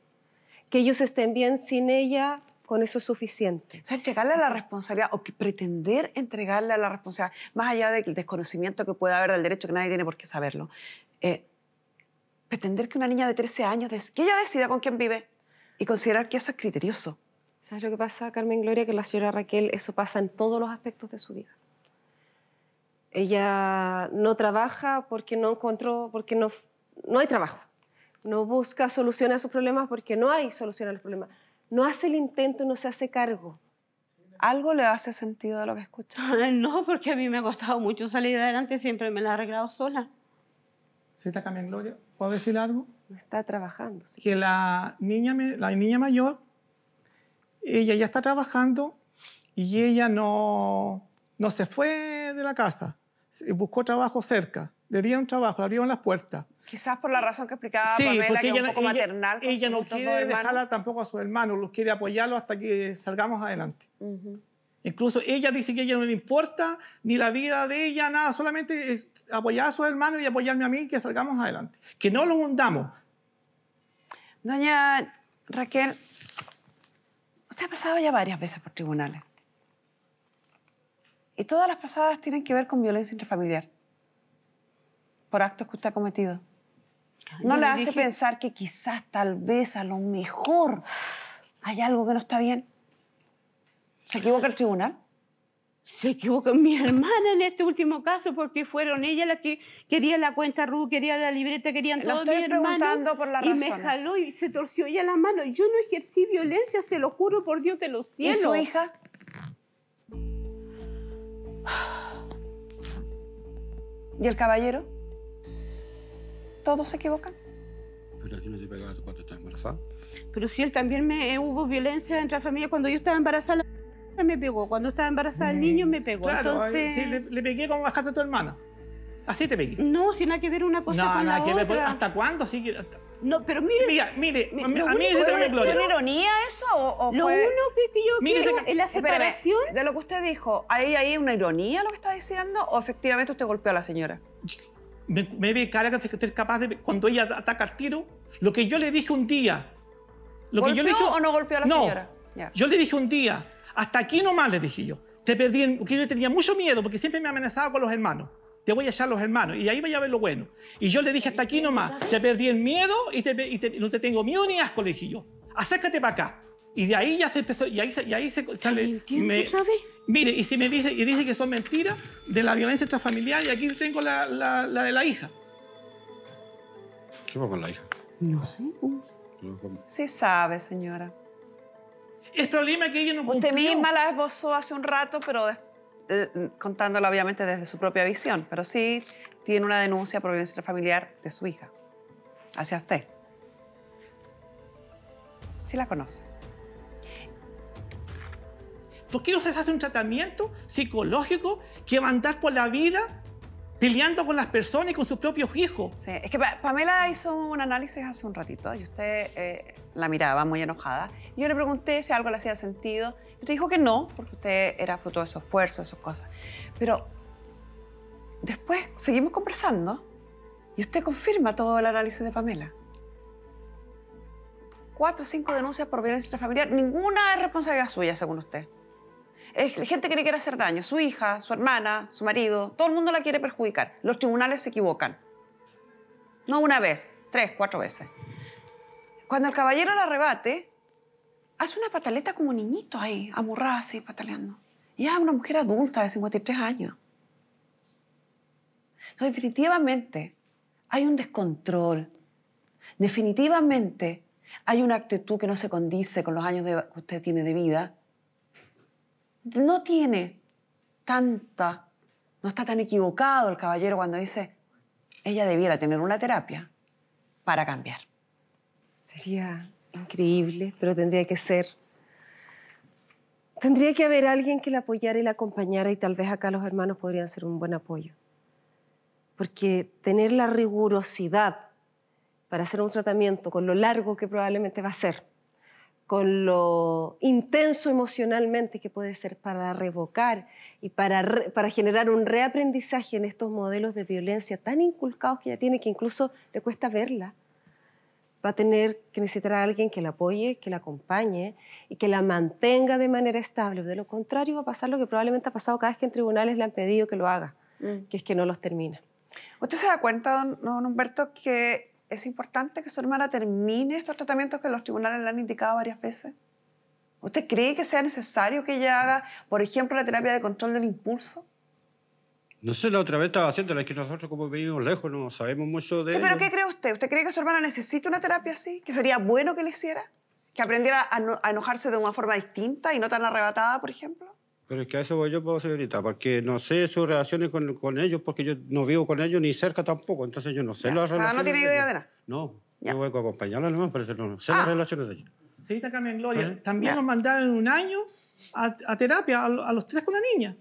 Que ellos estén bien sin ella, con eso es suficiente. O sea, entregarle la responsabilidad o que pretender entregarle la responsabilidad, más allá del desconocimiento que pueda haber del derecho, que nadie tiene por qué saberlo, eh, pretender que una niña de 13 años, que ella decida con quién vive y considerar que eso es criterioso. ¿Sabes lo que pasa, Carmen Gloria? Que la señora Raquel, eso pasa en todos los aspectos de su vida. Ella no trabaja porque no encontró, porque no, hay trabajo. No busca soluciones a sus problemas porque no hay solución a los problemas. No hace el intento, no se hace cargo. ¿Algo le hace sentido a lo que escucha? no, porque a mí me ha costado mucho salir adelante, siempre me la he arreglado sola. está cambiando Gloria, ¿puedo decir algo? Está trabajando. Que la niña, la niña mayor, ella ya está trabajando y ella no se fue de la casa buscó trabajo cerca, le dieron trabajo, le abrieron las puertas. Quizás por la razón que explicaba sí, Pamela, que ella, un maternal. ella no quiere dejarla tampoco a su hermano, lo quiere apoyarlo hasta que salgamos adelante. Incluso ella dice que a ella no le importa ni la vida de ella, nada, solamente apoyar a su hermano y apoyarme a mí que salgamos adelante, que no lo hundamos. Doña Raquel, usted ha pasado ya varias veces por tribunales. Y todas las pasadas tienen que ver con violencia intrafamiliar, por actos que usted ha cometido. No, le hace pensar que quizás, tal vez, a lo mejor hay algo que no está bien. ¿Se equivoca el tribunal? Se equivoca mi hermana en este último caso porque fueron ellas las que querían la cuenta RU, quería la libreta, querían todo. Lo estoy preguntando por las y Y me jaló y se torció ella la mano. Yo no ejercí violencia, se lo juro por Dios de los cielos. ¿Y su hija? ¿Y el caballero? ¿Todos se equivocan? Pero a ti no te pegaba cuando estás embarazada. Pero si él también me eh, hubo violencia entre la familia. Cuando yo estaba embarazada, la me pegó. Cuando estaba embarazada, el mm, niño me pegó. Claro, Entonces... le, pegué con a casa de tu hermana. Así te pegué. No, si nada que ver una cosa no, con nada que Ver. ¿Hasta cuándo? Sí, no, pero mire. mire, a mí se me gloria. ¿Es una ironía eso o, Lo fue... uno que, yo es la separación. de lo que usted dijo, ¿hay ahí una ironía lo que está diciendo o efectivamente usted golpeó a la señora? Me, me ve cara que usted es capaz de. Cuando ella ataca al tiro, lo que yo le dije un día. Lo que yo le dije, o no golpeó a la señora? Yo le dije un día, hasta aquí nomás le dije yo. Te perdí, en, yo tenía mucho miedo porque siempre me amenazaba con los hermanos te voy a echar los hermanos y ahí vaya a ver lo bueno. Y yo le dije, hasta aquí nomás, te perdí el miedo y, no te tengo miedo ni asco, le dije yo. Acércate para acá. Y de ahí ya se empezó, y ahí, y ahí se sale. mire, y si me dice, y dice que son mentiras de la violencia intrafamiliar, y aquí tengo la, de la hija. ¿Qué pasa con la hija? No sé. Sí sabe, señora. El problema es que ella no Usted misma la esbozó hace un rato, pero después eh, contándola obviamente desde su propia visión, pero sí tiene una denuncia por violencia familiar de su hija hacia usted. Sí la conoce. ¿Por qué no se hace un tratamiento psicológico que va a andar por la vida peleando con las personas y con sus propios hijos. Sí, es que Pamela hizo un análisis hace un ratito y usted eh, la miraba muy enojada. Yo le pregunté si algo le hacía sentido. Y te dijo que no, porque usted era fruto de su esfuerzo, de sus cosas. Pero después seguimos conversando y usted confirma todo el análisis de Pamela. Cuatro o cinco denuncias por violencia intrafamiliar. Ninguna es responsabilidad suya, según usted. Es gente que le quiere hacer daño, su hija, su hermana, su marido, todo el mundo la quiere perjudicar. Los tribunales se equivocan. No una vez, tres, cuatro veces. Cuando el caballero la rebate, hace una pataleta como niñito ahí, amurrada así, pataleando. Y es una mujer adulta de 53 años. definitivamente, hay un descontrol. Definitivamente, hay una actitud que no se condice con los años que usted tiene de vida no tiene tanta, no está tan equivocado el caballero cuando dice, ella debiera tener una terapia para cambiar. Sería increíble, pero tendría que ser. Tendría que haber alguien que la apoyara y la acompañara y tal vez acá los hermanos podrían ser un buen apoyo. Porque tener la rigurosidad para hacer un tratamiento con lo largo que probablemente va a ser, con lo intenso emocionalmente que puede ser para revocar y para, para generar un reaprendizaje en estos modelos de violencia tan inculcados que ya tiene que incluso le cuesta verla. Va a tener que necesitar a alguien que la apoye, que la acompañe y que la mantenga de manera estable. De lo contrario va a pasar lo que probablemente ha pasado cada vez que en tribunales le han pedido que lo haga, mm. que es que no los termina. ¿Usted se da cuenta, don, don Humberto, que ¿Es importante que su hermana termine estos tratamientos que los tribunales le han indicado varias veces? ¿Usted cree que sea necesario que ella haga, por ejemplo, la terapia de control del impulso? No sé, la otra vez estaba haciendo, la que nosotros como vivimos lejos no sabemos mucho de... Sí, pero ¿qué cree usted? ¿Usted cree que su hermana necesita una terapia así? ¿Que sería bueno que le hiciera? ¿Que aprendiera a enojarse de una forma distinta y no tan arrebatada, por ejemplo? Pero es que a eso voy yo, puedo señorita, porque no sé sus relaciones con, con, ellos, porque yo no vivo con ellos ni cerca tampoco, entonces yo no sé las las o sea, no tiene idea de nada. No, yo voy a acompañarla nomás, pero no, sé las ah. relaciones de ellos. Señorita Carmen Gloria, también nos mandaron un año a, terapia, a, los tres con la niña.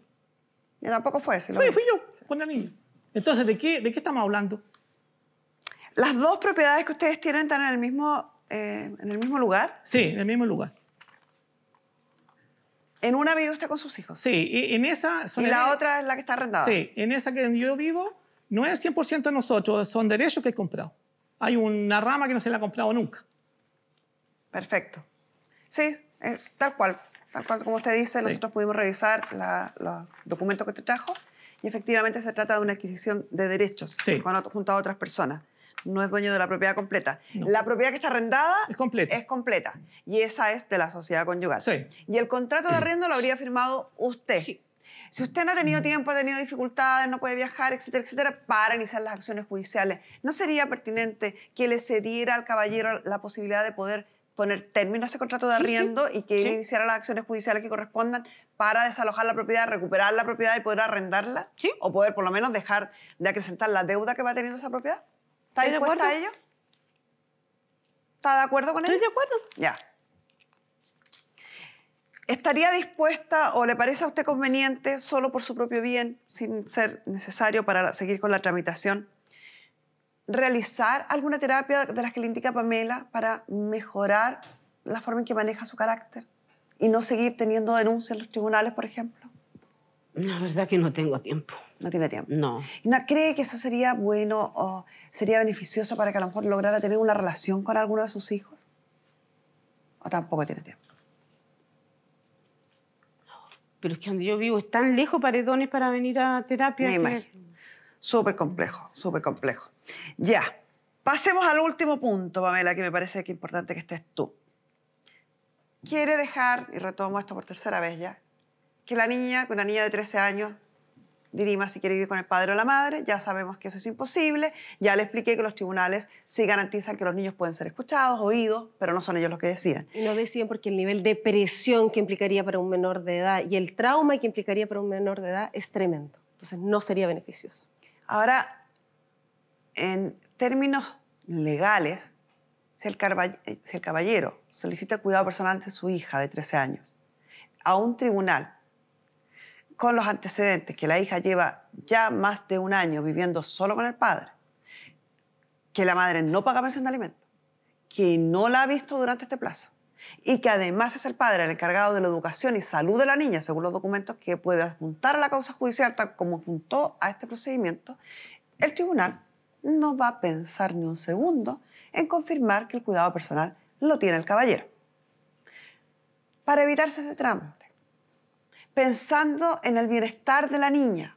¿Y tampoco fue ese. Fui, fui yo, con la niña. Entonces, ¿de qué, ¿de qué estamos hablando? Las dos propiedades que ustedes tienen están en el mismo, eh, en el mismo lugar. Sí, en el mismo lugar. ¿En una vive usted con sus hijos? Sí, y en esa... Son ¿Y la otra es la que está arrendada? Sí, en esa que yo vivo no es 100% de nosotros, son derechos que he comprado. Hay una rama que no se la ha comprado nunca. Perfecto. Sí, es tal cual. Tal cual como usted dice, nosotros pudimos revisar los documentos que te trajo y efectivamente se trata de una adquisición de derechos junto a otras personas no es dueño de la propiedad completa. La propiedad que está arrendada es completa. Y esa es de la sociedad conyugal. Sí. Y el contrato de arriendo lo habría firmado usted. Sí. Si usted no ha tenido mm. tiempo, ha tenido dificultades, no puede viajar, etcétera, etcétera, para iniciar las acciones judiciales, ¿no sería pertinente que le cediera al caballero la posibilidad de poder poner término a ese contrato de arriendo y que iniciara las acciones judiciales que correspondan para desalojar la propiedad, recuperar la propiedad y poder arrendarla? O poder por lo menos dejar de acrecentar la deuda que va teniendo esa propiedad. ¿Está dispuesta a ello? ¿Está de acuerdo con ello? Estoy de acuerdo. Ya. ¿Estaría dispuesta o le parece a usted conveniente, solo por su propio bien, sin ser necesario para seguir con la tramitación, realizar alguna terapia de las que le indica Pamela para mejorar la forma en que maneja su carácter y no seguir teniendo denuncias en los tribunales, por ejemplo? La verdad que no tengo tiempo. No tiene tiempo. No. ¿Cree que eso sería bueno o sería beneficioso para que a lo mejor lograra tener una relación con alguno de sus hijos? ¿O tampoco tiene tiempo? Pero es que donde yo vivo es tan lejos Paredones para venir a terapia. Me imagino. Súper complejo, súper complejo. Ya, pasemos al último punto, Pamela, que me parece que es importante que estés tú. Quiere dejar, y retomo esto por tercera vez ya, que la niña, con una niña de 13 años, dirima si quiere vivir con el padre o la madre, ya sabemos que eso es imposible, ya le expliqué que los tribunales sí garantizan que los niños pueden ser escuchados, oídos, pero no son ellos los que deciden. Y no deciden porque el nivel de presión que implicaría para un menor de edad y el trauma que implicaría para un menor de edad es tremendo, entonces no sería beneficioso. Ahora, en términos legales, si el, el caballero solicita el cuidado personal de su hija de 13 años a un tribunal con los antecedentes que la hija lleva ya más de un año viviendo solo con el padre, que la madre no paga pensión de alimento, que no la ha visto durante este plazo y que además es el padre el encargado de la educación y salud de la niña, según los documentos que puede apuntar a la causa judicial, tal como apuntó a este procedimiento, el tribunal no va a pensar ni un segundo en confirmar que el cuidado personal lo tiene el caballero. Para evitarse ese tramo, pensando en el bienestar de la niña,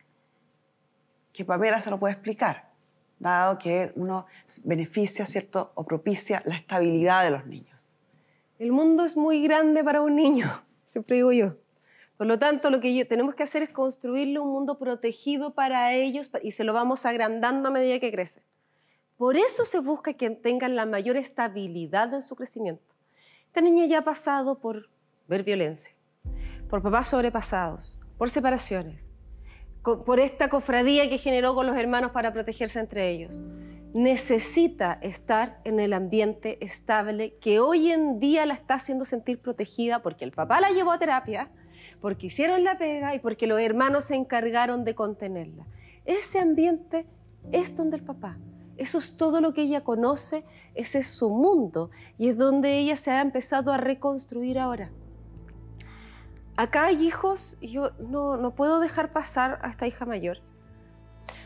que Pamela se lo puede explicar, dado que uno beneficia, ¿cierto?, o propicia la estabilidad de los niños. El mundo es muy grande para un niño, siempre digo yo. Por lo tanto, lo que tenemos que hacer es construirle un mundo protegido para ellos y se lo vamos agrandando a medida que crecen. Por eso se busca que tengan la mayor estabilidad en su crecimiento. Esta niño ya ha pasado por ver violencia, por papás sobrepasados, por separaciones, por esta cofradía que generó con los hermanos para protegerse entre ellos. Necesita estar en el ambiente estable que hoy en día la está haciendo sentir protegida porque el papá la llevó a terapia, porque hicieron la pega y porque los hermanos se encargaron de contenerla. Ese ambiente es donde el papá. Eso es todo lo que ella conoce, ese es su mundo y es donde ella se ha empezado a reconstruir ahora. Acá hay hijos, yo no, puedo dejar pasar a esta hija mayor.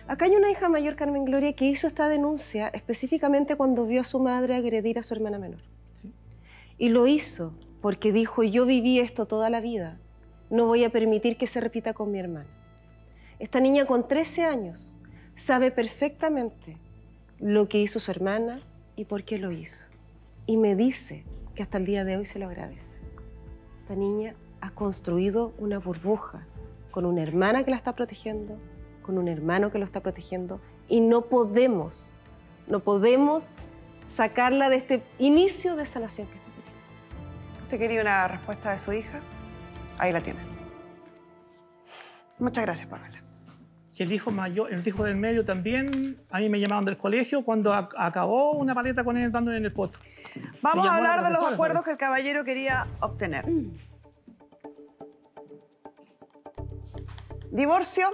Acá hay una hija mayor, Carmen Gloria, que hizo esta denuncia específicamente cuando vio a su madre agredir a su hermana menor. Y lo hizo porque dijo, yo viví esto toda la vida, no voy a permitir que se repita con mi hermana. Esta niña con 13 años sabe perfectamente lo que hizo su hermana y por qué lo hizo. Y me dice que hasta el día de hoy se lo agradece. Esta niña ha construido una burbuja con una hermana que la está protegiendo, con un hermano que lo está protegiendo, y no podemos, no podemos sacarla de este inicio de sanación que está teniendo. ¿Usted quería una respuesta de su hija? Ahí la tiene. Muchas gracias, Pamela. Y el hijo mayor, el hijo del medio también, a mí me llamaron del colegio cuando acabó una paleta con él dándole en el postre. Vamos a hablar de los acuerdos que el caballero quería obtener. Mm. ¿Divorcio?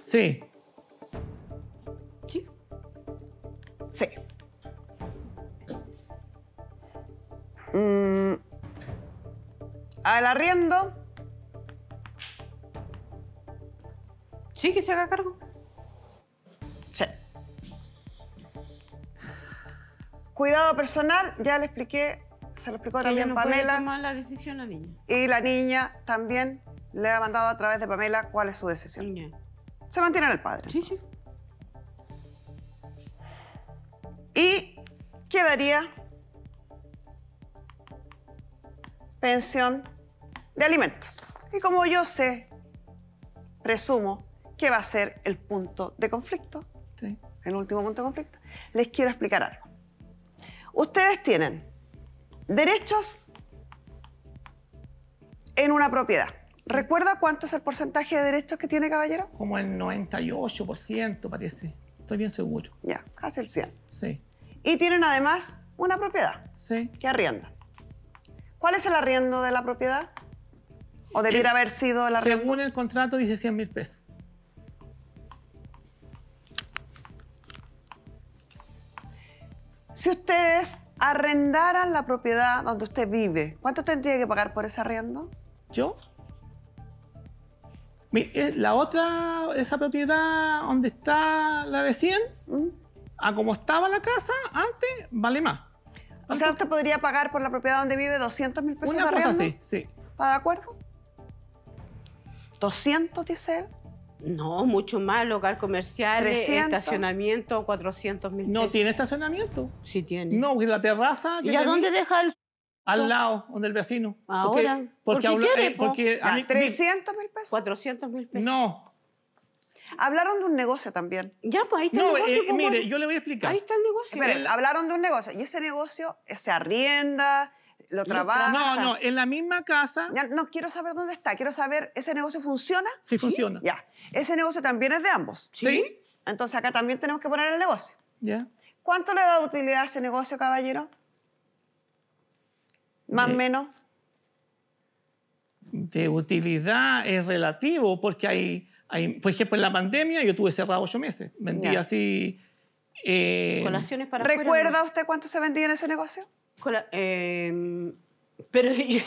Sí. ¿Sí? Sí. Mm. ¿Al arriendo? Sí, que se haga cargo. Sí. Cuidado personal, ya le expliqué, se lo explicó también Pamela. la decisión Y la niña también le ha mandado a través de Pamela cuál es su decisión. Se mantiene en el padre. Sí, sí. Y quedaría pensión de alimentos. Y como yo sé, presumo que va a ser el punto de conflicto, sí. el último punto de conflicto, les quiero explicar algo. Ustedes tienen derechos en una propiedad. ¿Recuerda cuánto es el porcentaje de derechos que tiene Caballero? Como el 98%, parece. Estoy bien seguro. Ya, casi el 100. Sí. Y tienen además una propiedad. Sí. Que arrienda. ¿Cuál es el arriendo de la propiedad? ¿O debiera haber sido el arriendo? Según el contrato dice 100 mil pesos. Si ustedes arrendaran la propiedad donde usted vive, ¿cuánto tendría que pagar por ese arriendo? ¿Yo? Eh, la otra, esa propiedad donde está la de 100, mm. a ah, como estaba la casa antes, vale más. O sea, usted podría pagar por la propiedad donde vive 200 mil pesos una cosa sí. ¿Está de acuerdo? 200, dice No, mucho más, local comercial, eh, estacionamiento, 400 mil No tiene estacionamiento. Sí tiene. No, porque la terraza... ¿Y a dónde deja el al lado donde el vecino. Ahora. Porque, eh, porque, ¿Por mí, 300 mil pesos. 400 mil pesos. No. Hablaron de un negocio también. Ya, pues ahí está el negocio. No, eh, mire, yo le voy a explicar. Ahí está el negocio. Mire, hablaron de un negocio. Y ese negocio eh, se arrienda, lo trabaja. No, no, en la misma casa. Ya, no quiero saber dónde está. Quiero saber, ¿ese negocio funciona? Sí, funciona. Ya. Ese negocio también es de ambos. ¿Sí? Entonces acá también tenemos que poner el negocio. Ya. ¿Cuánto le da utilidad a ese negocio, caballero? más o eh, menos? De utilidad es relativo porque hay, hay, por ejemplo, en la pandemia yo tuve cerrado ocho meses, Vendía así... Eh, para ¿Recuerda usted cuánto se vendía en ese negocio? Em, pero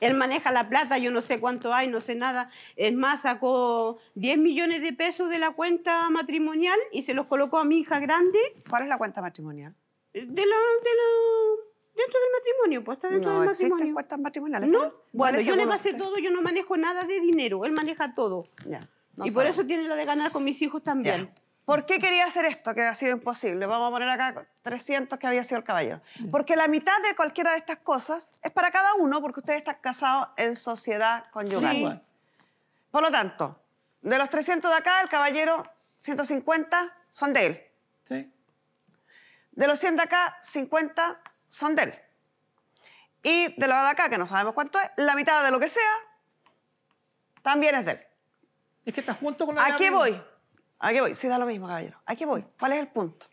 él maneja la plata, yo no sé cuánto hay, no sé nada. Es más, sacó 10 millones de pesos de la cuenta matrimonial y se los colocó a mi hija grande. ¿Cuál es la cuenta matrimonial? De los... Dentro del matrimonio, pues está dentro del matrimonio. matrimoniales. No, bueno, yo le pasé todo, yo no manejo nada de dinero, él maneja todo. y por eso tiene lo de ganar con mis hijos también. ¿Por qué quería hacer esto que ha sido imposible? Vamos a poner acá 300 que había sido el caballero. Porque la mitad de cualquiera de estas cosas es para cada uno porque ustedes están casados en sociedad conyugal. Sí. Por lo tanto, de los 300 de acá, el caballero 150 son de él. Sí. De los 100 de acá, 50 son de él. Y de lo de acá, que no sabemos cuánto es, la mitad de lo que sea también es de él. Es que está junto con la... ¿A qué voy? aquí voy? Sí, da lo mismo, caballero. Aquí voy? ¿Cuál es el punto?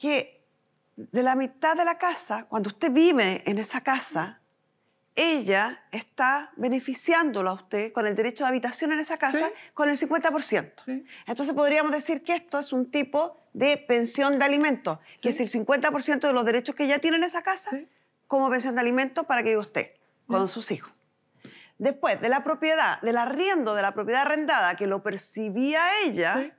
Que de la mitad de la casa, cuando usted vive en esa casa, ella está beneficiándolo a usted con el derecho de habitación en esa casa con el 50%. Entonces podríamos decir que esto es un tipo de pensión de alimentos, que es el 50% de los derechos que ella tiene en esa casa como pensión de alimentos para que usted con mm. sus hijos. Después, de la propiedad, del arriendo de la propiedad arrendada que lo percibía ella,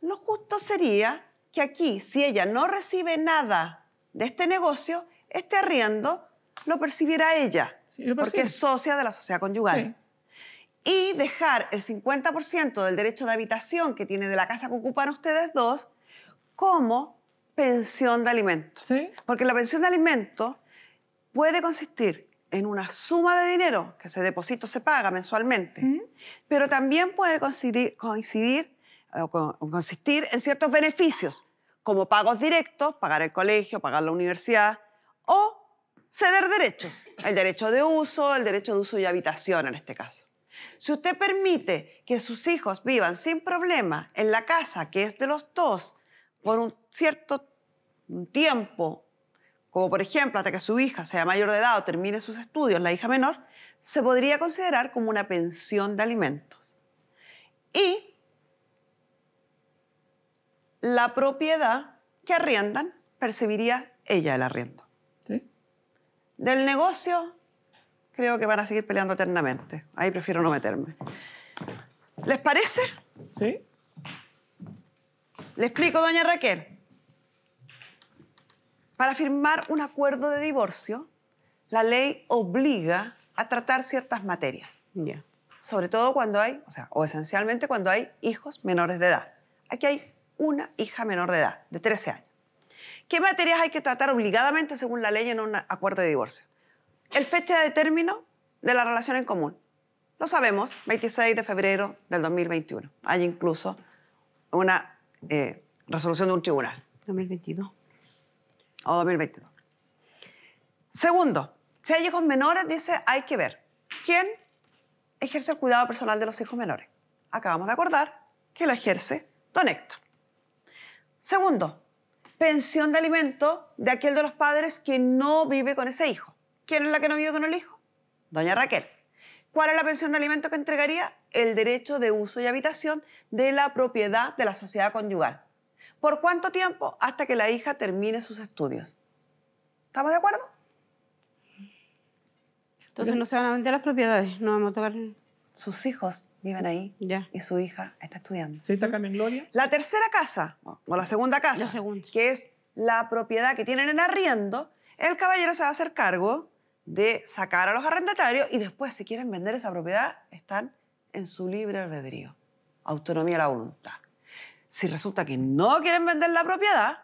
lo justo sería que aquí, si ella no recibe nada de este negocio, este arriendo lo percibiera ella porque es socia de la sociedad conyugal. Y dejar el 50% del derecho de habitación que tiene de la casa que ocupan ustedes dos como pensión de alimentos. Porque la pensión de alimentos puede consistir en una suma de dinero que ese depósito se paga mensualmente, pero también puede eh, consistir en ciertos beneficios, como pagos directos, pagar el colegio, pagar la universidad, o ceder derechos, el derecho de uso, el derecho de uso y habitación en este caso. Si usted permite que sus hijos vivan sin problema en la casa que es de los dos por un cierto tiempo, como por ejemplo hasta que su hija sea mayor de edad o termine sus estudios, la hija menor, se podría considerar como una pensión de alimentos. Y la propiedad que arriendan percibiría ella el arriendo. ¿Sí? Del negocio, creo que van a seguir peleando eternamente. Ahí prefiero no meterme. ¿Les parece? Sí. Le explico, doña Raquel. Para firmar un acuerdo de divorcio, la ley obliga a tratar ciertas materias. Sobre todo cuando hay, o sea, o esencialmente cuando hay hijos menores de edad. Aquí hay una hija menor de edad, de 13 años. ¿Qué materias hay que tratar obligadamente según la ley en un acuerdo de divorcio? El fecha de término de la relación en común. Lo sabemos, 26 de febrero del 2021. Hay incluso una eh, resolución de un tribunal. 2022. O 2022. Segundo, si hay hijos menores, dice, hay que ver quién ejerce el cuidado personal de los hijos menores. Acabamos de acordar que lo ejerce don Héctor. Segundo, pensión de alimento de aquel de los padres que no vive con ese hijo. ¿Quién es la que no vive con el hijo? Doña Raquel. ¿Cuál es la pensión de alimento que entregaría? El derecho de uso y habitación de la propiedad de la sociedad conyugal. ¿Por cuánto tiempo? Hasta que la hija termine sus estudios. ¿Estamos de acuerdo? Entonces no se van a vender las propiedades, no vamos a tocar. Sus hijos viven ahí y su hija está estudiando. ¿Sí está Gloria? La tercera casa, o la segunda casa, que es la propiedad que tienen en arriendo, el caballero se va a hacer cargo de sacar a los arrendatarios y después, si quieren vender esa propiedad, están en su libre albedrío, autonomía la voluntad. Si resulta que no quieren vender la propiedad,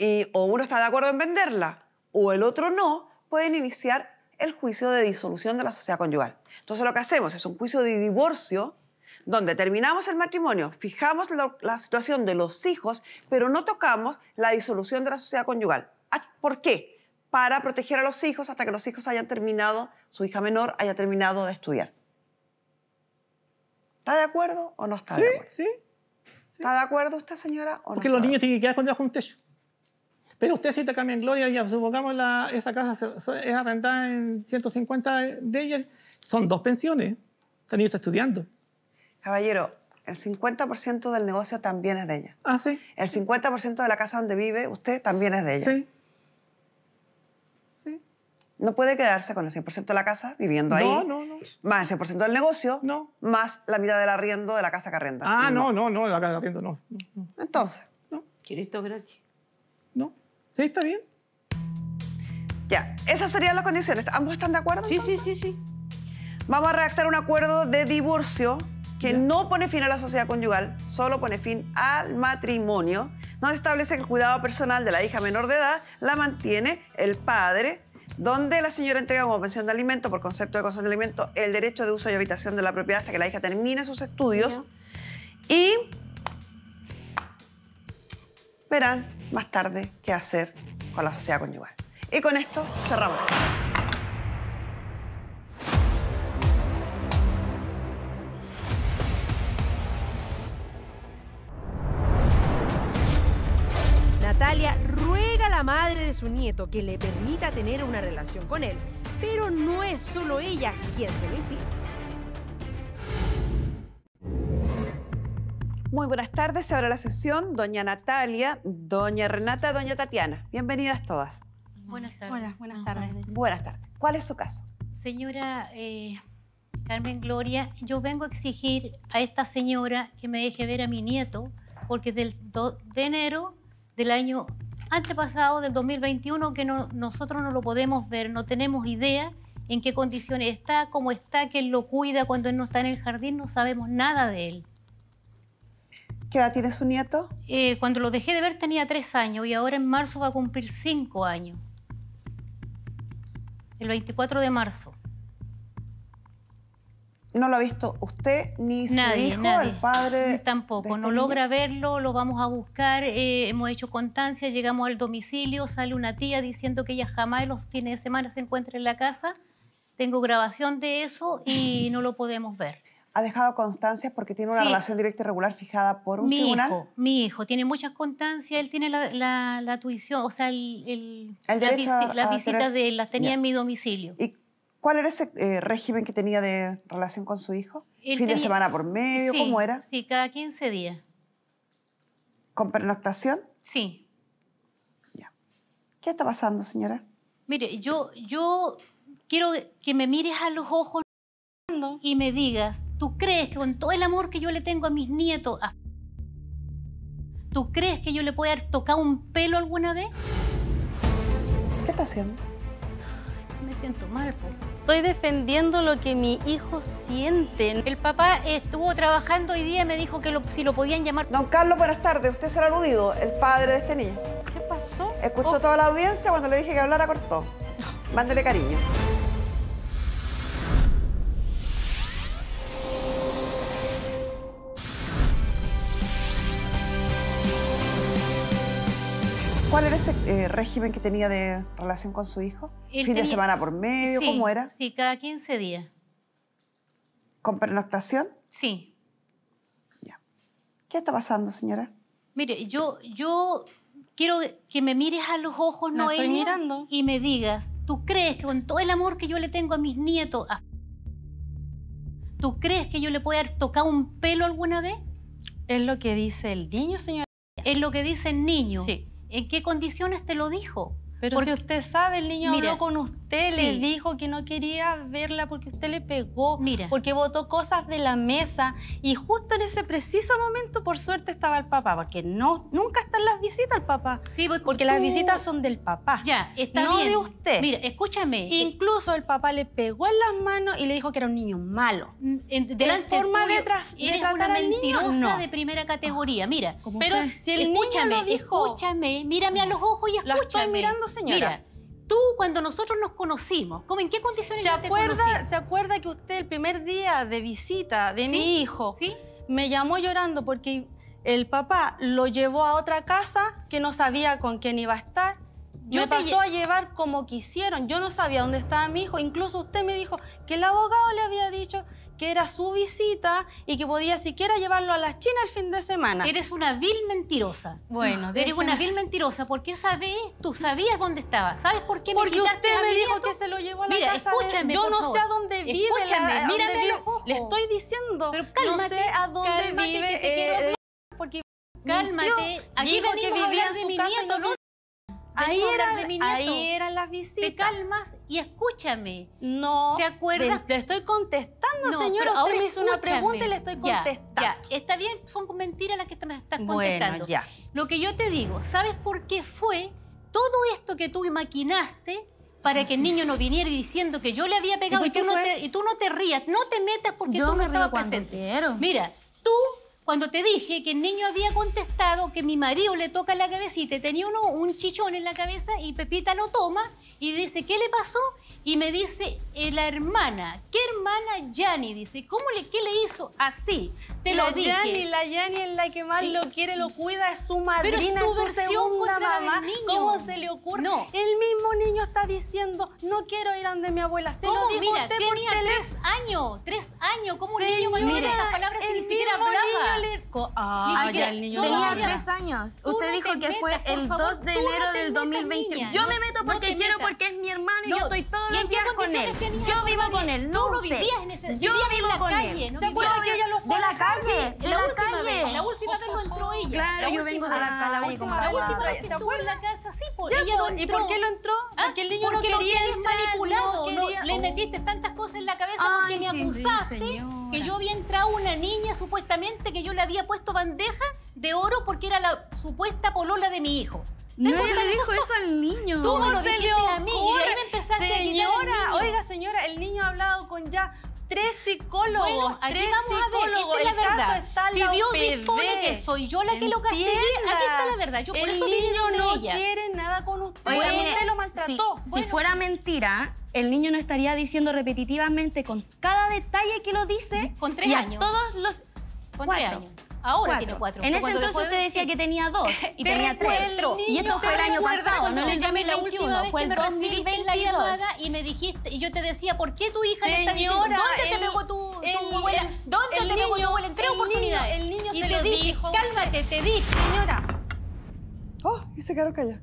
y o uno está de acuerdo en venderla o el otro no, pueden iniciar el juicio de disolución de la sociedad conyugal. Entonces lo que hacemos es un juicio de divorcio donde terminamos el matrimonio, fijamos la, situación de los hijos, pero no tocamos la disolución de la sociedad conyugal. Ah, ¿Por qué? Para proteger a los hijos hasta que los hijos hayan terminado, su hija menor haya terminado de estudiar. ¿Está de acuerdo o no está sí, de acuerdo? Sí, ¿Está de acuerdo usted, señora? O no Porque los niños tienen que quedar con un techo. Pero usted si te cambia en gloria, ya supongamos la, esa casa es arrendada en 150 de ellas, son dos pensiones. También está estudiando. Caballero, el 50% del negocio también es de ella. Ah, sí. El 50% de la casa donde vive usted también es de ella. Sí. sí. No puede quedarse con el 100% de la casa viviendo ahí. No, no, no. Más el 100% del negocio, no. más la mitad del arriendo de la casa que arrenda. Ah, no, no, no, la casa que arriendo no. no. Entonces. No. ¿Quiere esto gratis? No. Sí, está bien. Ya, esas serían las condiciones. ¿Ambos están de acuerdo? Sí, sí, sí, sí. Vamos a redactar un acuerdo de divorcio que no pone fin a la sociedad conyugal, solo pone fin al matrimonio. No establece que el cuidado personal de la hija menor de edad la mantiene el padre, donde la señora entrega como pensión de alimento por concepto de consumo de alimento el derecho de uso y habitación de la propiedad hasta que la hija termine sus estudios. Y verán más tarde qué hacer con la sociedad conyugal. Y con esto cerramos. Natalia ruega a la madre de su nieto que le permita tener una relación con él, pero no es solo ella quien se lo impide. Muy buenas tardes, se la sesión. Doña Natalia, doña Renata, doña Tatiana. Bienvenidas todas. Buenas tardes. Buenas, tardes. Buenas tardes. ¿Cuál es su caso? Señora eh, Carmen Gloria, yo vengo a exigir a esta señora que me deje ver a mi nieto, porque del 2 de enero del año antepasado, del 2021, que nosotros no lo podemos ver, no tenemos idea en qué condiciones está, cómo está, quién lo cuida, cuando él no está en el jardín, no sabemos nada de él. ¿Qué edad tiene su nieto? Eh, cuando lo dejé de ver tenía tres años y ahora en marzo va a cumplir cinco años. El 24 de marzo. ¿No lo ha visto usted ni su hijo, ni el padre? Tampoco, no este logra verlo, lo vamos a buscar, eh, hemos hecho constancia, llegamos al domicilio, sale una tía diciendo que ella jamás los fines de semana se encuentra en la casa. Tengo grabación de eso y no lo podemos ver ha dejado constancias porque tiene una relación directa y regular fijada por un mi Hijo, mi hijo tiene muchas constancias, él tiene la, tuición, o sea, el, el, la, visita de las tenía en mi domicilio. ¿Y cuál era ese eh, régimen que tenía de relación con su hijo? ¿Fin de semana por medio? ¿Cómo era? Sí, cada 15 días. ¿Con pernoctación? Sí. Ya. ¿Qué está pasando, señora? Mire, yo, yo quiero que me mires a los ojos y me digas ¿Tú crees que con todo el amor que yo le tengo a mis nietos, ¿tú crees que yo le puedo haber tocado un pelo alguna vez? ¿Qué está haciendo? Me siento mal, po. Estoy defendiendo lo que mi hijos sienten. El papá estuvo trabajando hoy día y me dijo que si lo podían llamar. Don Carlos, buenas tardes. Usted será aludido, el padre de este niño. ¿Qué pasó? Escuchó oh. toda la audiencia cuando le dije que hablara cortó. Mándele cariño. régimen que tenía de relación con su hijo? ¿Fin de semana por medio? ¿Cómo era? Sí, cada 15 días. ¿Con pernoctación? Sí. Ya. ¿Qué está pasando, señora? Mire, yo, yo quiero que me mires a los ojos, no mirando. y me digas, ¿tú crees que con todo el amor que yo le tengo a mis nietos, a... ¿tú crees que yo le pueda tocar un pelo alguna vez? Es lo que dice el niño, señora. Es lo que dice el niño. Sí. ¿En qué condiciones te lo dijo? Pero si usted sabe, el niño habló con usted, le dijo que no quería verla porque usted le pegó, porque botó cosas de la mesa y justo en ese preciso momento, por suerte, estaba el papá, porque no, nunca están las visitas al papá. Pues, porque, las visitas son del papá. Ya, está no bien. No de usted. Mira, escúchame. Incluso el papá le pegó en las manos y le dijo que era un niño malo. ¿De mm, delante forma de tras, de una mentirosa de primera categoría. Mira, pero si escúchame, escúchame, mírame a los ojos y escúchame señora. Mira, tú cuando nosotros nos conocimos, ¿cómo, ¿en qué condiciones ¿Se te ¿Se acuerda que usted el primer día de visita de mi hijo ¿Sí? me llamó llorando porque el papá lo llevó a otra casa que no sabía con quién iba a estar? Yo me pasó a llevar como quisieron. Yo no sabía dónde estaba mi hijo. Incluso usted me dijo que el abogado le había dicho que era su visita y que podía siquiera llevarlo a la China el fin de semana. Eres una vil mentirosa. Bueno, eres una vil mentirosa porque esa tú sabías dónde estaba. ¿Sabes por qué me porque quitaste usted me dijo que se lo llevó a la Mira, escúchame, Yo no sé a dónde vive. Escúchame, la, mírame Le estoy diciendo. Pero cálmate, no sé a dónde cálmate vive, que te quiero porque Cálmate, aquí venimos que a hablar de mi nieto, no ahí, ahí eran las visitas. Te calmas y escúchame. No. ¿Te acuerdas? Te, estoy contestando, no, señora. Usted me hizo una pregunta y le estoy contestando. Ya, Está bien, son mentiras las que te me estás contestando. Bueno, ya. Lo que yo te digo, ¿sabes por qué fue todo esto que tú maquinaste para ah, que el niño no viniera diciendo que yo le había pegado y, tú no te, rías, no te metas porque tú no me estabas presente. Quiero. Mira, tú cuando te dije que el niño había contestado que mi marido le toca la cabecita, tenía uno, un chichón en la cabeza y Pepita lo toma y dice, ¿qué le pasó? Y me dice, eh, la hermana, ¿qué hermana Jani? Dice, ¿cómo le, qué le hizo así? la lo dije. la Yani en la que más eh, lo quiere, lo cuida, es su madrina, es, su segunda mamá. ¿Cómo se le ocurre? El mismo niño está diciendo, no quiero ir a donde mi abuela. Se ¿Cómo? dijo, usted tenía tres años, tres años. ¿Cómo un niño va a esas palabras si ni siquiera hablaba? Niño tenía tres años. Usted dijo que fue el 2 de enero del 2020. yo me meto porque quiero, porque es mi hermano y yo estoy todos los días con él. Yo vivo con él, no Tú vivías en ese Yo vivo con él. ¿Se acuerda que ella lo fue? De la calle sí, la, última Vez, la última vez lo entró ella. Claro, yo vengo de la calle. La, la, última vez que estuvo en la casa, sí, porque ella lo entró. ¿Y por qué lo entró? Ah, porque el niño no quería lo manipulado, le oh. metiste tantas cosas en la cabeza porque me acusaste que yo había entrado una niña supuestamente que yo le había puesto bandeja de oro porque era la supuesta polola de mi hijo. No le dijo eso al niño. Tú me lo dijiste a mí y ahí me empezaste Señora, oiga señora, el niño ha hablado con ya tres psicólogos. Bueno, aquí vamos a ver, esta es la verdad. Si Dios dispone que soy yo la que lo castigue, aquí está la verdad. Yo por eso vine donde no ella. quiere nada con usted. usted lo maltrató. Si, fuera mentira, el niño no estaría diciendo repetitivamente con cada detalle que lo dice. Con tres y años. A todos los. Con tres años ahora tiene cuatro. En ese entonces usted decía que tenía dos y tenía tres. Y esto fue el año pasado, no le llamé la última fue el 2022. y me dijiste, y yo te decía, ¿por qué tu hija le está diciendo? ¿Dónde te pegó tu, abuela? ¿Dónde te pegó tu abuela? En tres oportunidades. El niño y se lo dije, cálmate, te dije. Señora. Oh, y se quedaron callados.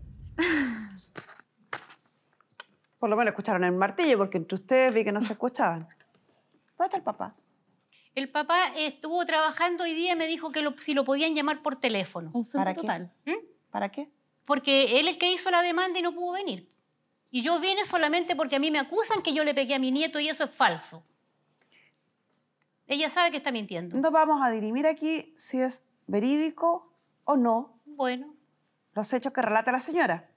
Por lo menos escucharon el martillo, porque entre ustedes vi que no se escuchaban. ¿Dónde está el papá? El papá estuvo trabajando hoy día y me dijo que si lo podían llamar por teléfono. ¿Para qué? ¿Mm? ¿Para qué? Porque él es el que hizo la demanda y no pudo venir. Y yo vine solamente porque a mí me acusan que yo le pegué a mi nieto y eso es falso. Ella sabe que está mintiendo. No vamos a dirimir aquí si es verídico o no. Bueno. Los hechos que relata la señora.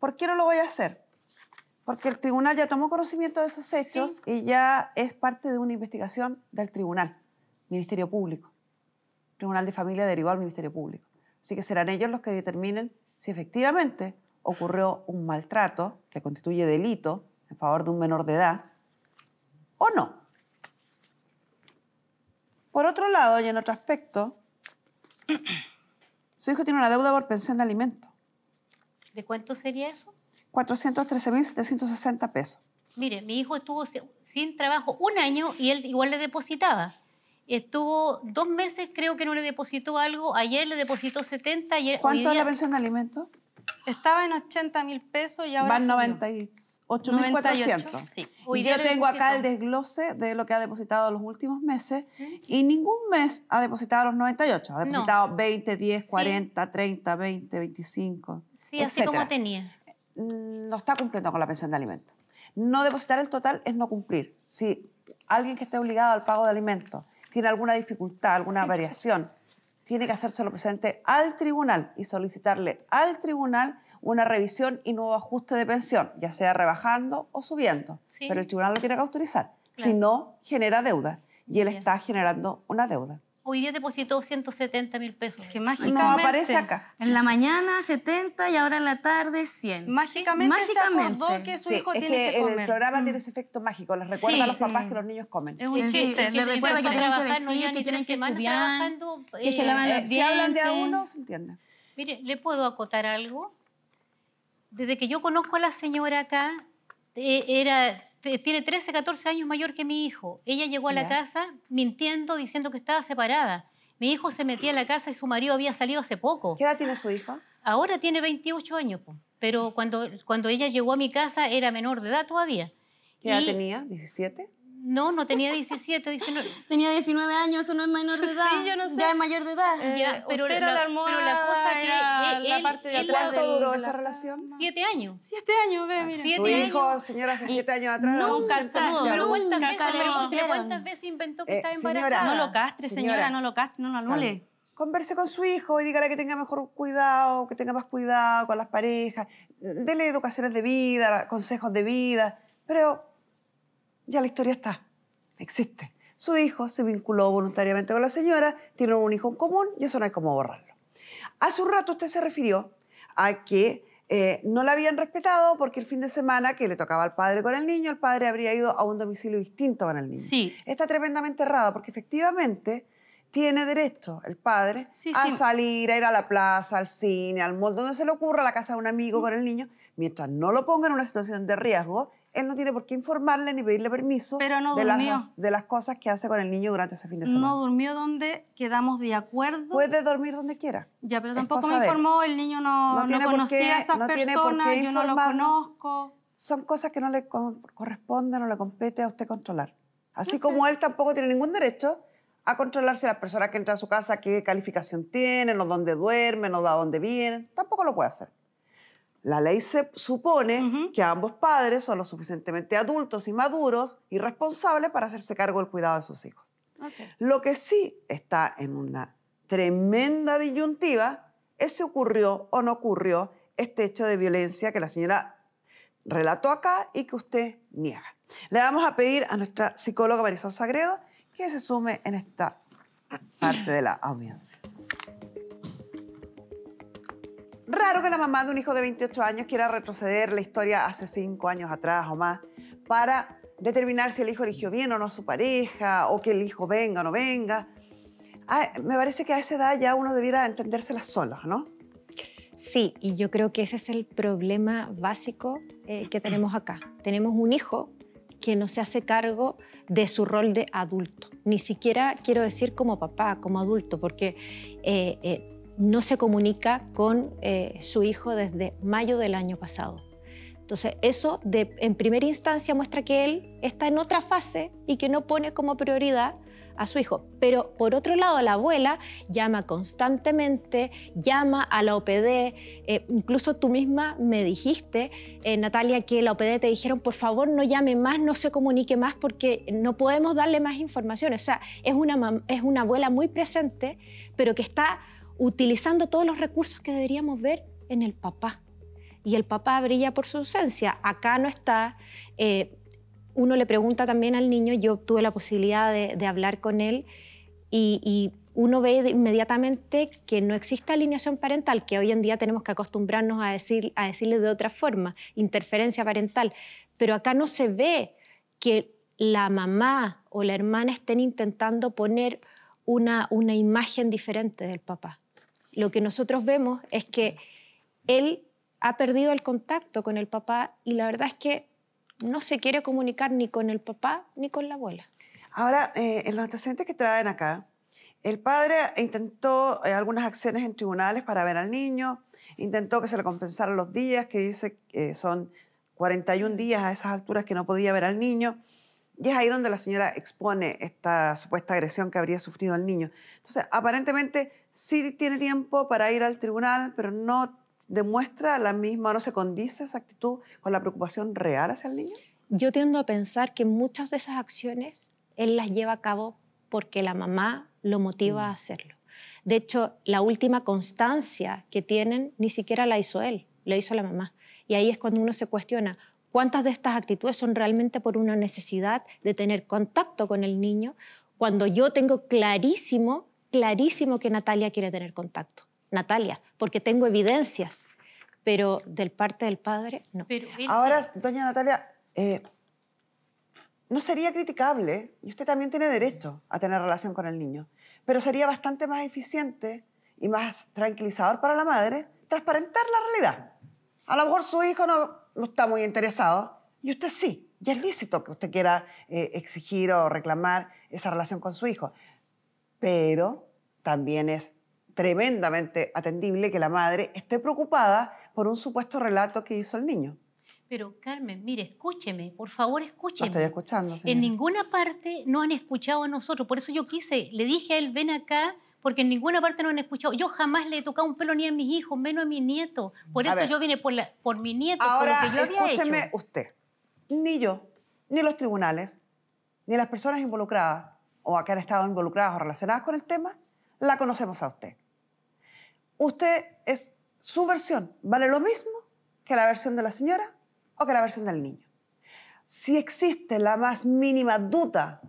¿Por qué no lo voy a hacer? Porque el tribunal ya tomó conocimiento de esos hechos y ya es parte de una investigación del tribunal, Ministerio Público. tribunal de Familia derivó al Ministerio Público. Así que serán ellos los que determinen si efectivamente ocurrió un maltrato que constituye delito en favor de un menor de edad o no. Por otro lado, y en otro aspecto, su hijo tiene una deuda por pensión de alimento. ¿De cuánto sería eso? 413.760 pesos. Mire, mi hijo estuvo sin trabajo un año y él igual le depositaba. Estuvo dos meses, creo que no le depositó algo. Ayer le depositó 70. Ayer, ¿Cuánto es la pensión de alimentos? Estaba en 80 mil pesos y ahora. Van 98.400. yo tengo acá el desglose de lo que ha depositado los últimos meses y ningún mes ha depositado los 98. Ha depositado 20, 10, 40, 30, 20, 25. Sí, así como tenía. Mm, no está cumpliendo con la pensión de alimentos. No depositar el total es no cumplir. Si alguien que esté obligado al pago de alimentos tiene alguna dificultad, alguna variación, tiene que hacérselo presente al tribunal y solicitarle al tribunal una revisión y nuevo ajuste de pensión, ya sea rebajando o subiendo. Pero el tribunal lo tiene que autorizar. Si no, genera deuda y él está generando una deuda hoy día depositó 170 mil pesos. Que mágicamente. No, aparece acá. En la mañana 70 y ahora en la tarde 100. Mágicamente, mágicamente. se que su hijo tiene que, que El programa mm. tiene ese efecto mágico. Les recuerda a los papás que los niños comen. Es un chiste. Les recuerda que, que trabajar, no tienen que tres semanas trabajando. Que se lavan eh, eh, Si hablan de a uno, se entiende. Mire, ¿le puedo acotar algo? Desde que yo conozco a la señora acá, eh, era tiene 13, 14 años mayor que mi hijo. Ella llegó a la casa mintiendo, diciendo que estaba separada. Mi hijo se metía en la casa y su marido había salido hace poco. ¿Qué edad tiene su hija? Ahora tiene 28 años, pero cuando, cuando ella llegó a mi casa era menor de edad todavía. ¿Qué edad tenía? ¿17? No, no tenía 17, 19. Tenía 19 años, eso no es menor de edad. Sí, yo no sé. Ya es mayor de edad. ya, eh, pero, la, pero la cosa que. la parte de atrás ¿Cuánto duró esa relación? Siete años. Siete años, ve, mira. Siete años. hijo, señora, hace siete años atrás. Nunca Pero ¿cuántas veces, ¿cuántas veces inventó que eh, estaba embarazada? Señora, no lo castre, señora, no lo castre, no lo anule. Converse con su hijo y dígale que tenga mejor cuidado, que tenga más cuidado con las parejas. Dele educaciones de vida, consejos de vida. Pero ya la historia está, existe. Su hijo se vinculó voluntariamente con la señora, tienen un hijo en común y eso no hay como borrarlo. Hace un rato usted se refirió a que eh, no la habían respetado porque el fin de semana que le tocaba al padre con el niño, el padre habría ido a un domicilio distinto con el niño. Sí. Está tremendamente errado porque efectivamente tiene derecho el padre a salir, a ir a la plaza, al cine, al mall, donde se le ocurra, a la casa de un amigo con el niño, mientras no lo ponga en una situación de riesgo él no tiene por qué informarle ni pedirle permiso de, las, cosas que hace con el niño durante ese fin de semana. No durmió donde quedamos de acuerdo. Puede dormir donde quiera. Ya, pero tampoco me informó, el niño no, conocía a esas personas, yo no lo conozco. Son cosas que no le corresponden o le compete a usted controlar. Así como él tampoco tiene ningún derecho a controlarse las personas que entra a su casa, qué calificación tienen, o dónde duermen, no da dónde vienen. Tampoco lo puede hacer. La ley se supone que ambos padres son lo suficientemente adultos y maduros y responsables para hacerse cargo del cuidado de sus hijos. Lo que sí está en una tremenda disyuntiva es si ocurrió o no ocurrió este hecho de violencia que la señora relató acá y que usted niega. Le vamos a pedir a nuestra psicóloga Marisol Sagredo que se sume en esta parte de la audiencia. Raro que la mamá de un hijo de 28 años quiera retroceder la historia hace 5 años atrás o más para determinar si el hijo eligió bien o no a su pareja o que el hijo venga o no venga. Ah, me parece que a esa edad ya uno debiera entendérselas solas, ¿no? Sí, y yo creo que ese es el problema básico eh, que tenemos acá. Tenemos un hijo que no se hace cargo de su rol de adulto. Ni siquiera quiero decir como papá, como adulto, porque eh, eh, no se comunica con eh, su hijo desde mayo del año pasado. Entonces, eso en primera instancia muestra que él está en otra fase y que no pone como prioridad a su hijo. Pero por otro lado, la abuela llama constantemente, llama a la OPD. Eh, incluso tú misma me dijiste, eh, Natalia, que la OPD te dijeron, por favor, no llame más, no se comunique más porque no podemos darle más información. O sea, es una, es una abuela muy presente, pero que está utilizando todos los recursos que deberíamos ver en el papá. Y el papá brilla por su ausencia. Acá no está. Eh, uno le pregunta también al niño, yo tuve la posibilidad de, hablar con él y, uno ve inmediatamente que no existe alineación parental, que hoy en día tenemos que acostumbrarnos a, decirle de otra forma, interferencia parental. Pero acá no se ve que la mamá o la hermana estén intentando poner una imagen diferente del papá lo que nosotros vemos es que él ha perdido el contacto con el papá y la verdad es que no se quiere comunicar ni con el papá ni con la abuela. Ahora, eh, en los antecedentes que traen acá, el padre intentó eh, algunas acciones en tribunales para ver al niño, intentó que se le compensaran los días, que dice que son 41 días a esas alturas que no podía ver al niño. Y es ahí donde la señora expone esta supuesta agresión que habría sufrido el niño. Entonces, aparentemente sí tiene tiempo para ir al tribunal, pero no demuestra la misma, no se condice esa actitud con la preocupación real hacia el niño. Yo tiendo a pensar que muchas de esas acciones él las lleva a cabo porque la mamá lo motiva a mm. hacerlo. De hecho, la última constancia que tienen ni siquiera la hizo él, la hizo la mamá. Y ahí es cuando uno se cuestiona, ¿Cuántas de estas actitudes son realmente por una necesidad de tener contacto con el niño cuando yo tengo clarísimo, clarísimo que Natalia quiere tener contacto? Natalia, porque tengo evidencias, pero del parte del padre, no. Ahora, doña Natalia, eh, no sería criticable, y usted también tiene derecho a tener relación con el niño, pero sería bastante más eficiente y más tranquilizador para la madre transparentar la realidad. A lo mejor su hijo no, no está muy interesado y usted sí. Y es lícito que usted quiera eh, exigir o reclamar esa relación con su hijo. Pero también es tremendamente atendible que la madre esté preocupada por un supuesto relato que hizo el niño. Pero Carmen, mire, escúcheme, por favor, escúcheme. estoy escuchando. En ninguna parte no han escuchado a nosotros, por eso yo quise, le dije a él, ven acá, porque en ninguna parte no han escuchado. Yo jamás le he tocado un pelo ni a mis hijos, menos a mi nieto. Por eso yo vine por, mi nieto, Ahora, por lo que yo escúcheme usted, ni yo, ni los tribunales, ni las personas involucradas o que han estado involucradas o relacionadas con el tema, la conocemos a usted. Usted es su versión, vale lo mismo que la versión de la señora o que la versión del niño. Si existe la más mínima duda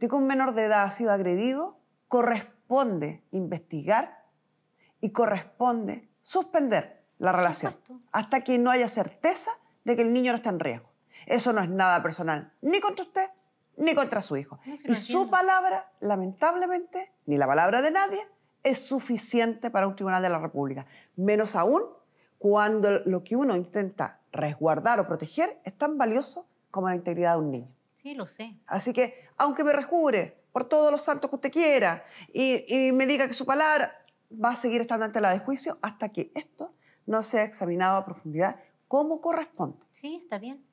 de que un menor de edad ha sido agredido, corresponde corresponde investigar y corresponde suspender la relación hasta que no haya certeza de que el niño no está en riesgo. Eso no es nada personal, ni contra usted, ni contra su hijo. y su palabra, lamentablemente, ni la palabra de nadie, es suficiente para un tribunal de la República. Menos aún cuando lo que uno intenta resguardar o proteger es tan valioso como la integridad de un niño. Sí, lo sé. Así que, aunque me rejure, por todos los santos que usted quiera y, me diga que su palabra va a seguir estando ante la de juicio hasta que esto no sea examinado a profundidad como corresponde. Sí, está bien.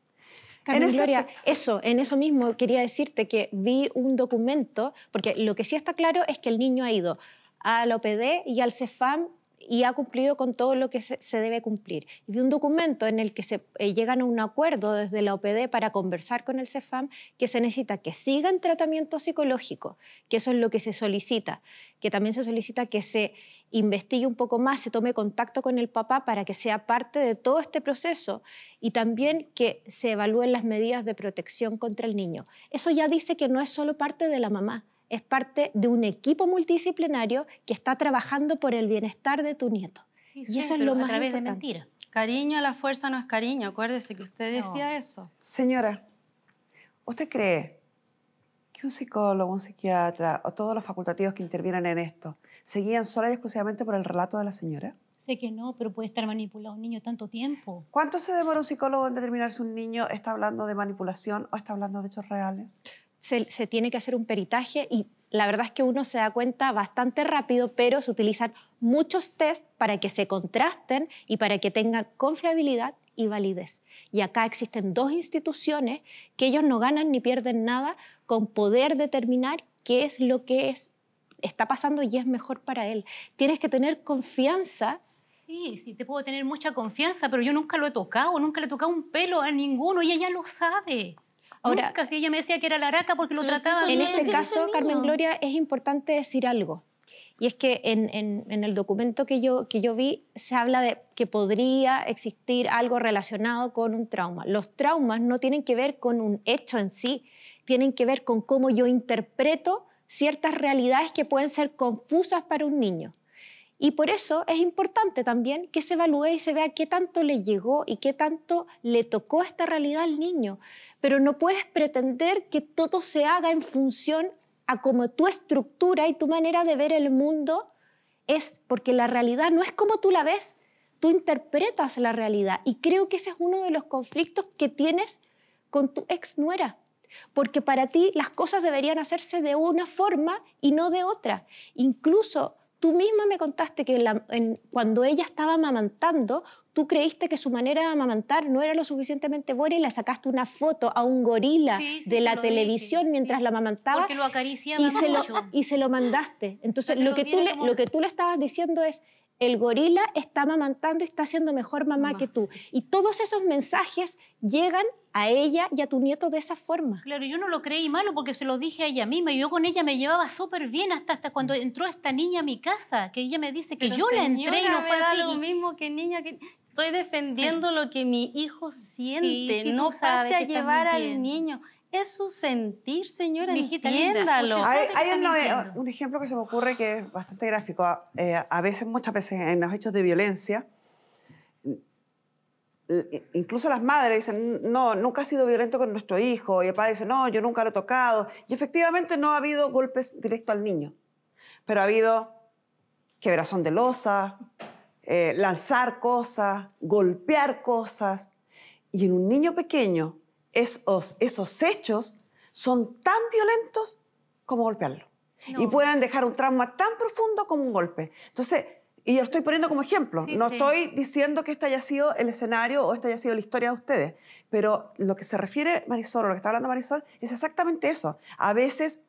Carmen en eso, en eso mismo quería decirte que vi un documento, porque lo que sí está claro es que el niño ha ido al OPD y al CEFAM y ha cumplido con todo lo que se, debe cumplir. Y de un documento en el que se eh, llegan a un acuerdo desde la OPD para conversar con el CEFAM que se necesita que sigan tratamiento psicológico, que eso es lo que se solicita, que también se solicita que se investigue un poco más, se tome contacto con el papá para que sea parte de todo este proceso y también que se evalúen las medidas de protección contra el niño. Eso ya dice que no es solo parte de la mamá, es parte de un equipo multidisciplinario que está trabajando por el bienestar de tu nieto. y eso es lo más a través De mentira. Cariño a la fuerza no es cariño, acuérdese que usted decía eso. Señora, ¿usted cree que un psicólogo, un psiquiatra o todos los facultativos que intervienen en esto seguían guían sola y exclusivamente por el relato de la señora? Sé que no, pero puede estar manipulado un niño tanto tiempo. ¿Cuánto se demora un psicólogo en determinar si un niño está hablando de manipulación o está hablando de hechos reales? se, tiene que hacer un peritaje y la verdad es que uno se da cuenta bastante rápido, pero se utilizan muchos test para que se contrasten y para que tengan confiabilidad y validez. Y acá existen dos instituciones que ellos no ganan ni pierden nada con poder determinar qué es lo que es, está pasando y es mejor para él. Tienes que tener confianza. Sí, sí, te puedo tener mucha confianza, pero yo nunca lo he tocado, nunca le he tocado un pelo a ninguno y ella lo sabe. Ahora, Nunca, si ella me decía que era la araca porque lo trataba. En este caso, Carmen Gloria, es importante decir algo. Y es que en, en, el documento que yo, que yo vi se habla de que podría existir algo relacionado con un trauma. Los traumas no tienen que ver con un hecho en sí, tienen que ver con cómo yo interpreto ciertas realidades que pueden ser confusas para un niño. Y por eso es importante también que se evalúe y se vea qué tanto le llegó y qué tanto le tocó esta realidad al niño. Pero no puedes pretender que todo se haga en función a cómo tu estructura y tu manera de ver el mundo es, porque la realidad no es como tú la ves, tú interpretas la realidad. Y creo que ese es uno de los conflictos que tienes con tu ex nuera porque para ti las cosas deberían hacerse de una forma y no de otra. Incluso Tú misma me contaste que cuando ella estaba amamantando, tú creíste que su manera de amamantar no era lo suficientemente buena y le sacaste una foto a un gorila de la televisión mientras la amamantaba. y se lo, y se lo mandaste. Entonces, lo, que tú le, lo que tú le estabas diciendo es, el gorila está amamantando y está siendo mejor mamá que tú. Y todos esos mensajes llegan a ella y a tu nieto de esa forma. Claro, yo no lo creí malo porque se lo dije a ella misma. Yo con ella me llevaba súper bien hasta, hasta cuando mm. entró esta niña a mi casa, que ella me dice que yo la entré y no fue así. lo mismo que niña que... Estoy defendiendo lo que mi hijo siente, no pase a llevar al niño. Es su sentir, señora, entiéndalo. hay, eh, un, ejemplo que se me ocurre que es bastante gráfico. Eh, a veces, muchas veces, en los hechos de violencia, incluso las madres dicen, no, nunca ha sido violento con nuestro hijo, y el padre dice, no, yo nunca lo he tocado, y efectivamente no ha habido golpes directos al niño, pero ha habido quebrazón de losa, eh, lanzar cosas, golpear cosas, y en un niño pequeño esos, esos hechos son tan violentos como golpearlo, y pueden dejar un trauma tan profundo como un golpe. Entonces, y yo estoy poniendo como ejemplo, no estoy diciendo que este haya sido el escenario o esta haya sido la historia de ustedes, pero lo que se refiere Marisol o lo que está hablando Marisol es exactamente eso. A veces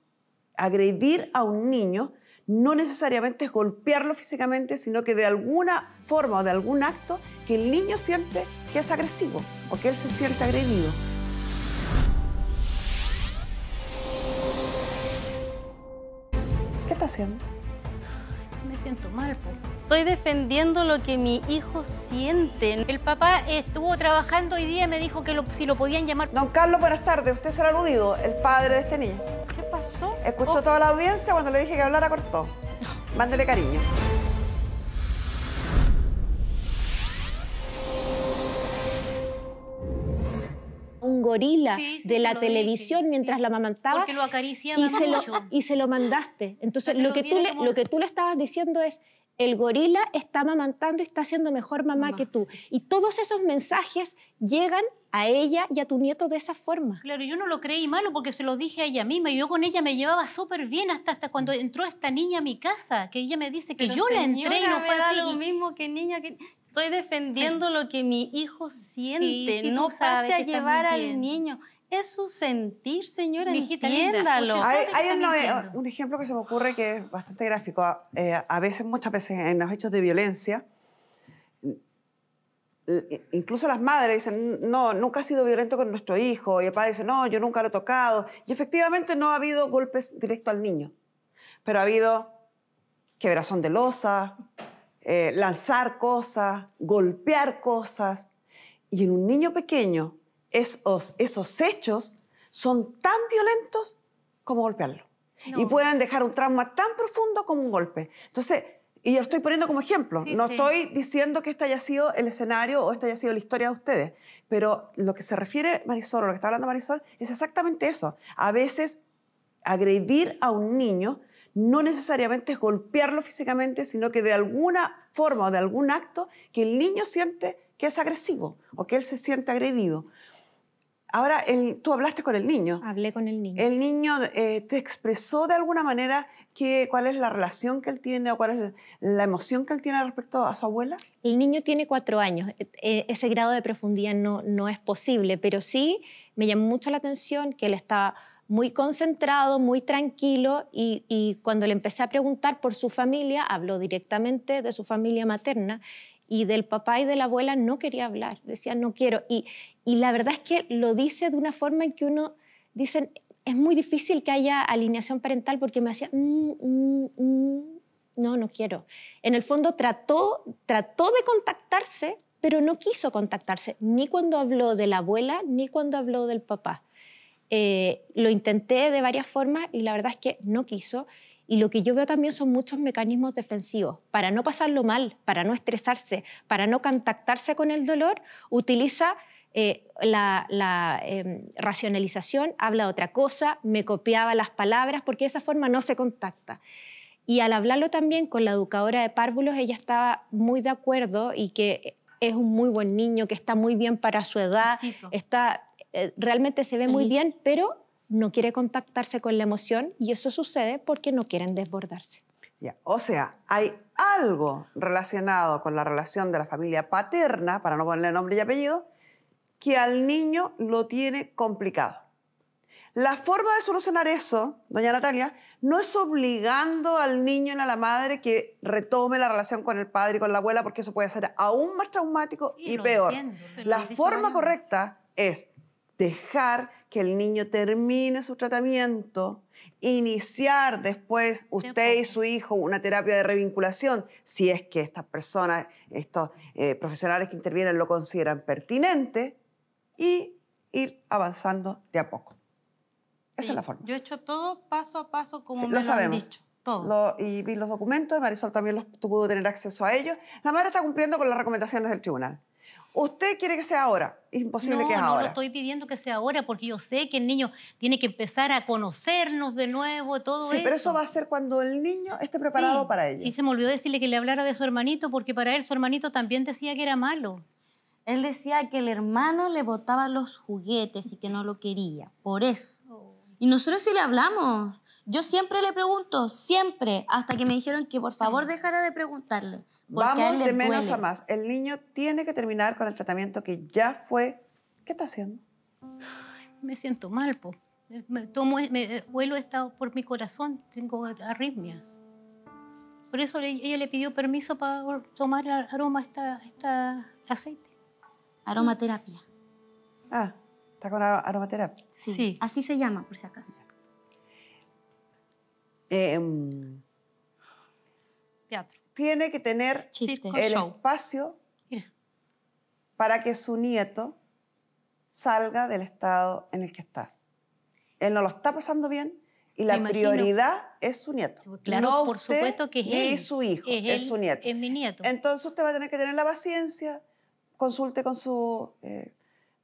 agredir a un niño no necesariamente es golpearlo físicamente, sino que de alguna forma o de algún acto que el niño siente que es agresivo o que él se siente agredido. ¿Qué está haciendo? Me siento mal, po estoy defendiendo lo que mi hijos sienten. El papá estuvo trabajando hoy día y me dijo que si lo podían llamar. Don Carlos, buenas tardes. Usted será aludido, el padre de este niño. ¿Qué pasó? Escuchó oh. toda la audiencia cuando le dije que hablara cortó. Mándele cariño. un gorila de la televisión mientras la mamantaba Porque lo acariciaba y, Se lo, y se lo mandaste. Entonces, lo, que tú lo que tú le estabas diciendo es, el gorila está mamantando y está siendo mejor mamá que tú. Y todos esos mensajes llegan a ella y a tu nieto de esa forma. Claro, yo no lo creí malo porque se lo dije a ella misma. Yo con ella me llevaba súper bien hasta, hasta cuando entró esta niña a mi casa, que ella me dice que yo la entré y no fue así. lo mismo que niña que... Estoy defendiendo lo que mi hijo siente. no pase a llevar al niño. Es su sentir, señora, entiéndalo. hay, eh, un ejemplo que se me ocurre que es bastante gráfico. Ah, eh, a, veces, muchas veces, en los hechos de violencia, incluso las madres dicen, no, nunca ha sido violento con nuestro hijo, y el padre dice, no, yo nunca lo he tocado. Y efectivamente no ha habido golpes directos al niño, pero ha habido quebrazón de losa, eh, lanzar cosas, golpear cosas. Y en un niño pequeño, esos, hechos son tan violentos como golpearlo. Y pueden dejar un trauma tan profundo como un golpe. Entonces, y yo estoy poniendo como ejemplo, no estoy diciendo que este haya sido el escenario o esta haya sido la historia de ustedes, pero lo que se refiere Marisol o lo que está hablando Marisol es exactamente eso. A veces agredir a un niño no necesariamente es golpearlo físicamente, sino que de alguna forma o de algún acto que el niño siente que es agresivo o que él se siente agredido. Ahora, tú hablaste con el niño. Hablé con el niño. ¿El niño eh, te expresó de alguna manera que, cuál es la relación que él tiene o cuál es la emoción que él tiene respecto a su abuela? El niño tiene cuatro años. E, e, ese grado de profundidad no, no es posible, pero sí me llamó mucho la atención que él está muy concentrado, muy tranquilo y, y cuando le empecé a preguntar por su familia, habló directamente de su familia materna y del papá y de la abuela no quería hablar, decía no quiero. Y, y la verdad es que lo dice de una forma en que uno dice, es muy difícil que haya alineación parental porque me hacía, mm, mm, mm, no, no quiero. En el fondo trató, trató de contactarse, pero no quiso contactarse, ni cuando habló de la abuela, ni cuando habló del papá. Eh, lo intenté de varias formas y la verdad es que no quiso. Y lo que yo veo también son muchos mecanismos defensivos. Para no pasarlo mal, para no estresarse, para no contactarse con el dolor, utiliza eh, la, em, racionalización habla otra cosa, me copiaba las palabras, porque de esa forma no se contacta. Y al hablarlo también con la educadora de párvulos, ella estaba muy de acuerdo y que es un muy buen niño, que está muy bien para su edad, está, eh, realmente se ve muy bien, pero no quiere contactarse con la emoción y eso sucede porque no quieren desbordarse. O sea, hay algo relacionado con la relación de la familia paterna, para no ponerle nombre y apellido, que al niño lo tiene complicado. La forma de solucionar eso, doña Natalia, no es obligando al niño y a la madre que retome la relación con el padre y con la abuela, porque eso puede ser aún más traumático y peor. la forma correcta es dejar que el niño termine su tratamiento, iniciar después usted y su hijo una terapia de revinculación, si es que estas personas, estos eh, profesionales que intervienen lo consideran pertinente, y ir avanzando de a poco. Esa es la forma. Yo he hecho todo paso a paso como me lo, han dicho. Todo. y vi los documentos, Marisol también los, pudo tener acceso a ellos. La madre está cumpliendo con las recomendaciones del tribunal. Usted quiere que sea ahora. Es imposible que sea no ahora. No, lo estoy pidiendo que sea ahora porque yo sé que el niño tiene que empezar a conocernos de nuevo, todo sí, eso. Sí, pero eso va a ser cuando el niño esté preparado para ello. Y se me olvidó decirle que le hablara de su hermanito porque para él su hermanito también decía que era malo. Él decía que el hermano le botaba los juguetes y que no lo quería, por eso. Oh. Y nosotros sí le hablamos. Yo siempre le pregunto, siempre, hasta que me dijeron que por favor dejara de preguntarle. Vamos de menos a más. El niño tiene que terminar con el tratamiento que ya fue. ¿Qué está haciendo? Me siento mal, po. Me, tomo, eh, vuelo estado por mi corazón, tengo arritmia. Por eso ella le pidió permiso para tomar aroma esta, esta aceite. Aromaterapia. Ah, está con aromaterapia. Sí. Así se llama, por si acaso. Em, Teatro. Tiene que tener el espacio para que su nieto salga del estado en el que está. Él no lo está pasando bien y la prioridad es su nieto. Claro, no por supuesto que es él. Y su hijo, es su nieto. Es mi nieto. Entonces usted va a tener que tener la paciencia, consulte con su eh,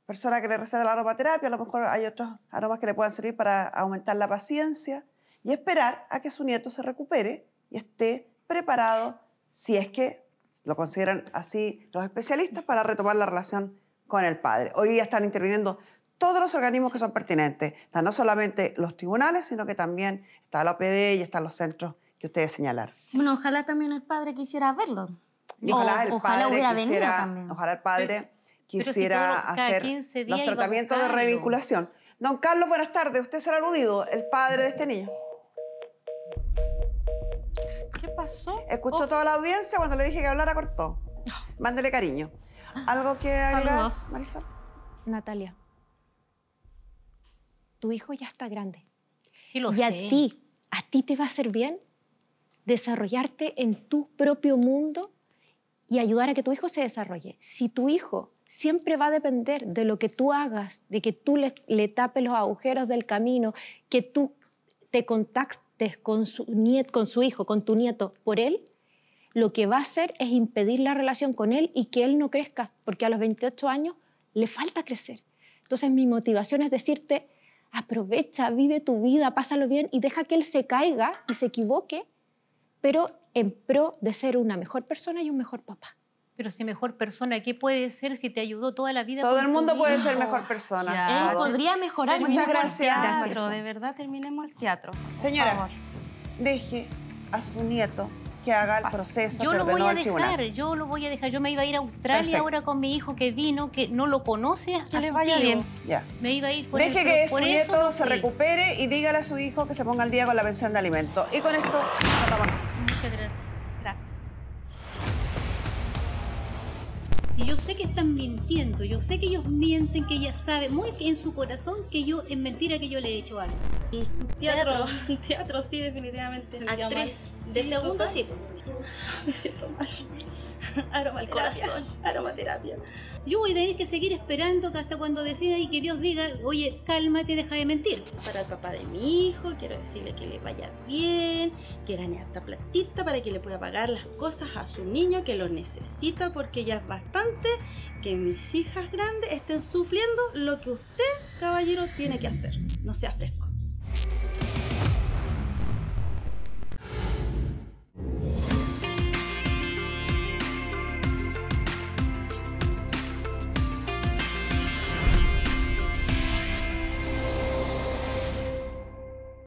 persona que le receta la aromaterapia, a lo mejor hay otros aromas que le puedan servir para aumentar la paciencia y esperar a que su nieto se recupere y esté preparado, si es que lo consideran así los especialistas, para retomar la relación con el padre. Hoy día están interviniendo todos los organismos que son pertinentes, están no solamente los tribunales, sino que también está la OPD y están los centros que ustedes señalaron. Bueno, ojalá también el padre quisiera verlo, Ojalá el padre quisiera, el padre quisiera hacer los tratamientos de revinculación. Don Carlos, buenas tardes. Usted será aludido, el padre de este niño. ¿Qué pasó? Escuchó oh. toda la audiencia cuando le dije que hablara cortó. Oh. Mándele cariño. ¿Algo que agregar, Marisol? Natalia, tu hijo ya está grande. Sí, lo y a ti, a ti te va a hacer bien desarrollarte en tu propio mundo y ayudar a que tu hijo se desarrolle. Si tu hijo siempre va a depender de lo que tú hagas, de que tú le, tapes los agujeros del camino, que tú te contactes con su, niet, con su hijo, con tu nieto, por él, lo que va a hacer es impedir la relación con él y que él no crezca, porque a los 28 años le falta crecer. Entonces mi motivación es decirte, aprovecha, vive tu vida, pásalo bien y deja que él se caiga y se equivoque pero en pro de ser una mejor persona y un mejor papá. Pero si mejor persona, ¿qué puede ser si te ayudó toda la vida? Todo el mundo puede ser mejor persona. Pues, podría mejorar. Muchas gracias. de verdad, terminemos el teatro. Señora, deje a su nieto que haga el proceso. Yo lo voy a dejar, yo lo voy a dejar. Yo me iba a ir a Australia ahora con mi hijo que vino, que no lo conoce que a le su vaya bien. Me iba a ir por Deje que su nieto se recupere y dígale a su hijo que se ponga al día con la pensión de alimentos. Y con esto Muchas gracias. Y yo sé que están mintiendo, yo sé que ellos mienten, que ella sabe muy en su corazón que yo es mentira que yo le he hecho algo. Teatro, teatro sí definitivamente. Actriz, de segundo sí. Me siento mal. aromaterapia. Aromaterapia. Yo voy a tener que seguir esperando hasta cuando decida y que Dios diga, oye, cálmate, deja de mentir. Para el papá de mi hijo, quiero decirle que le vaya bien, que gane esta platita para que le pueda pagar las cosas a su niño que lo necesita, porque ya es bastante que mis hijas grandes estén supliendo lo que usted, caballero, tiene que hacer. No sea fresco.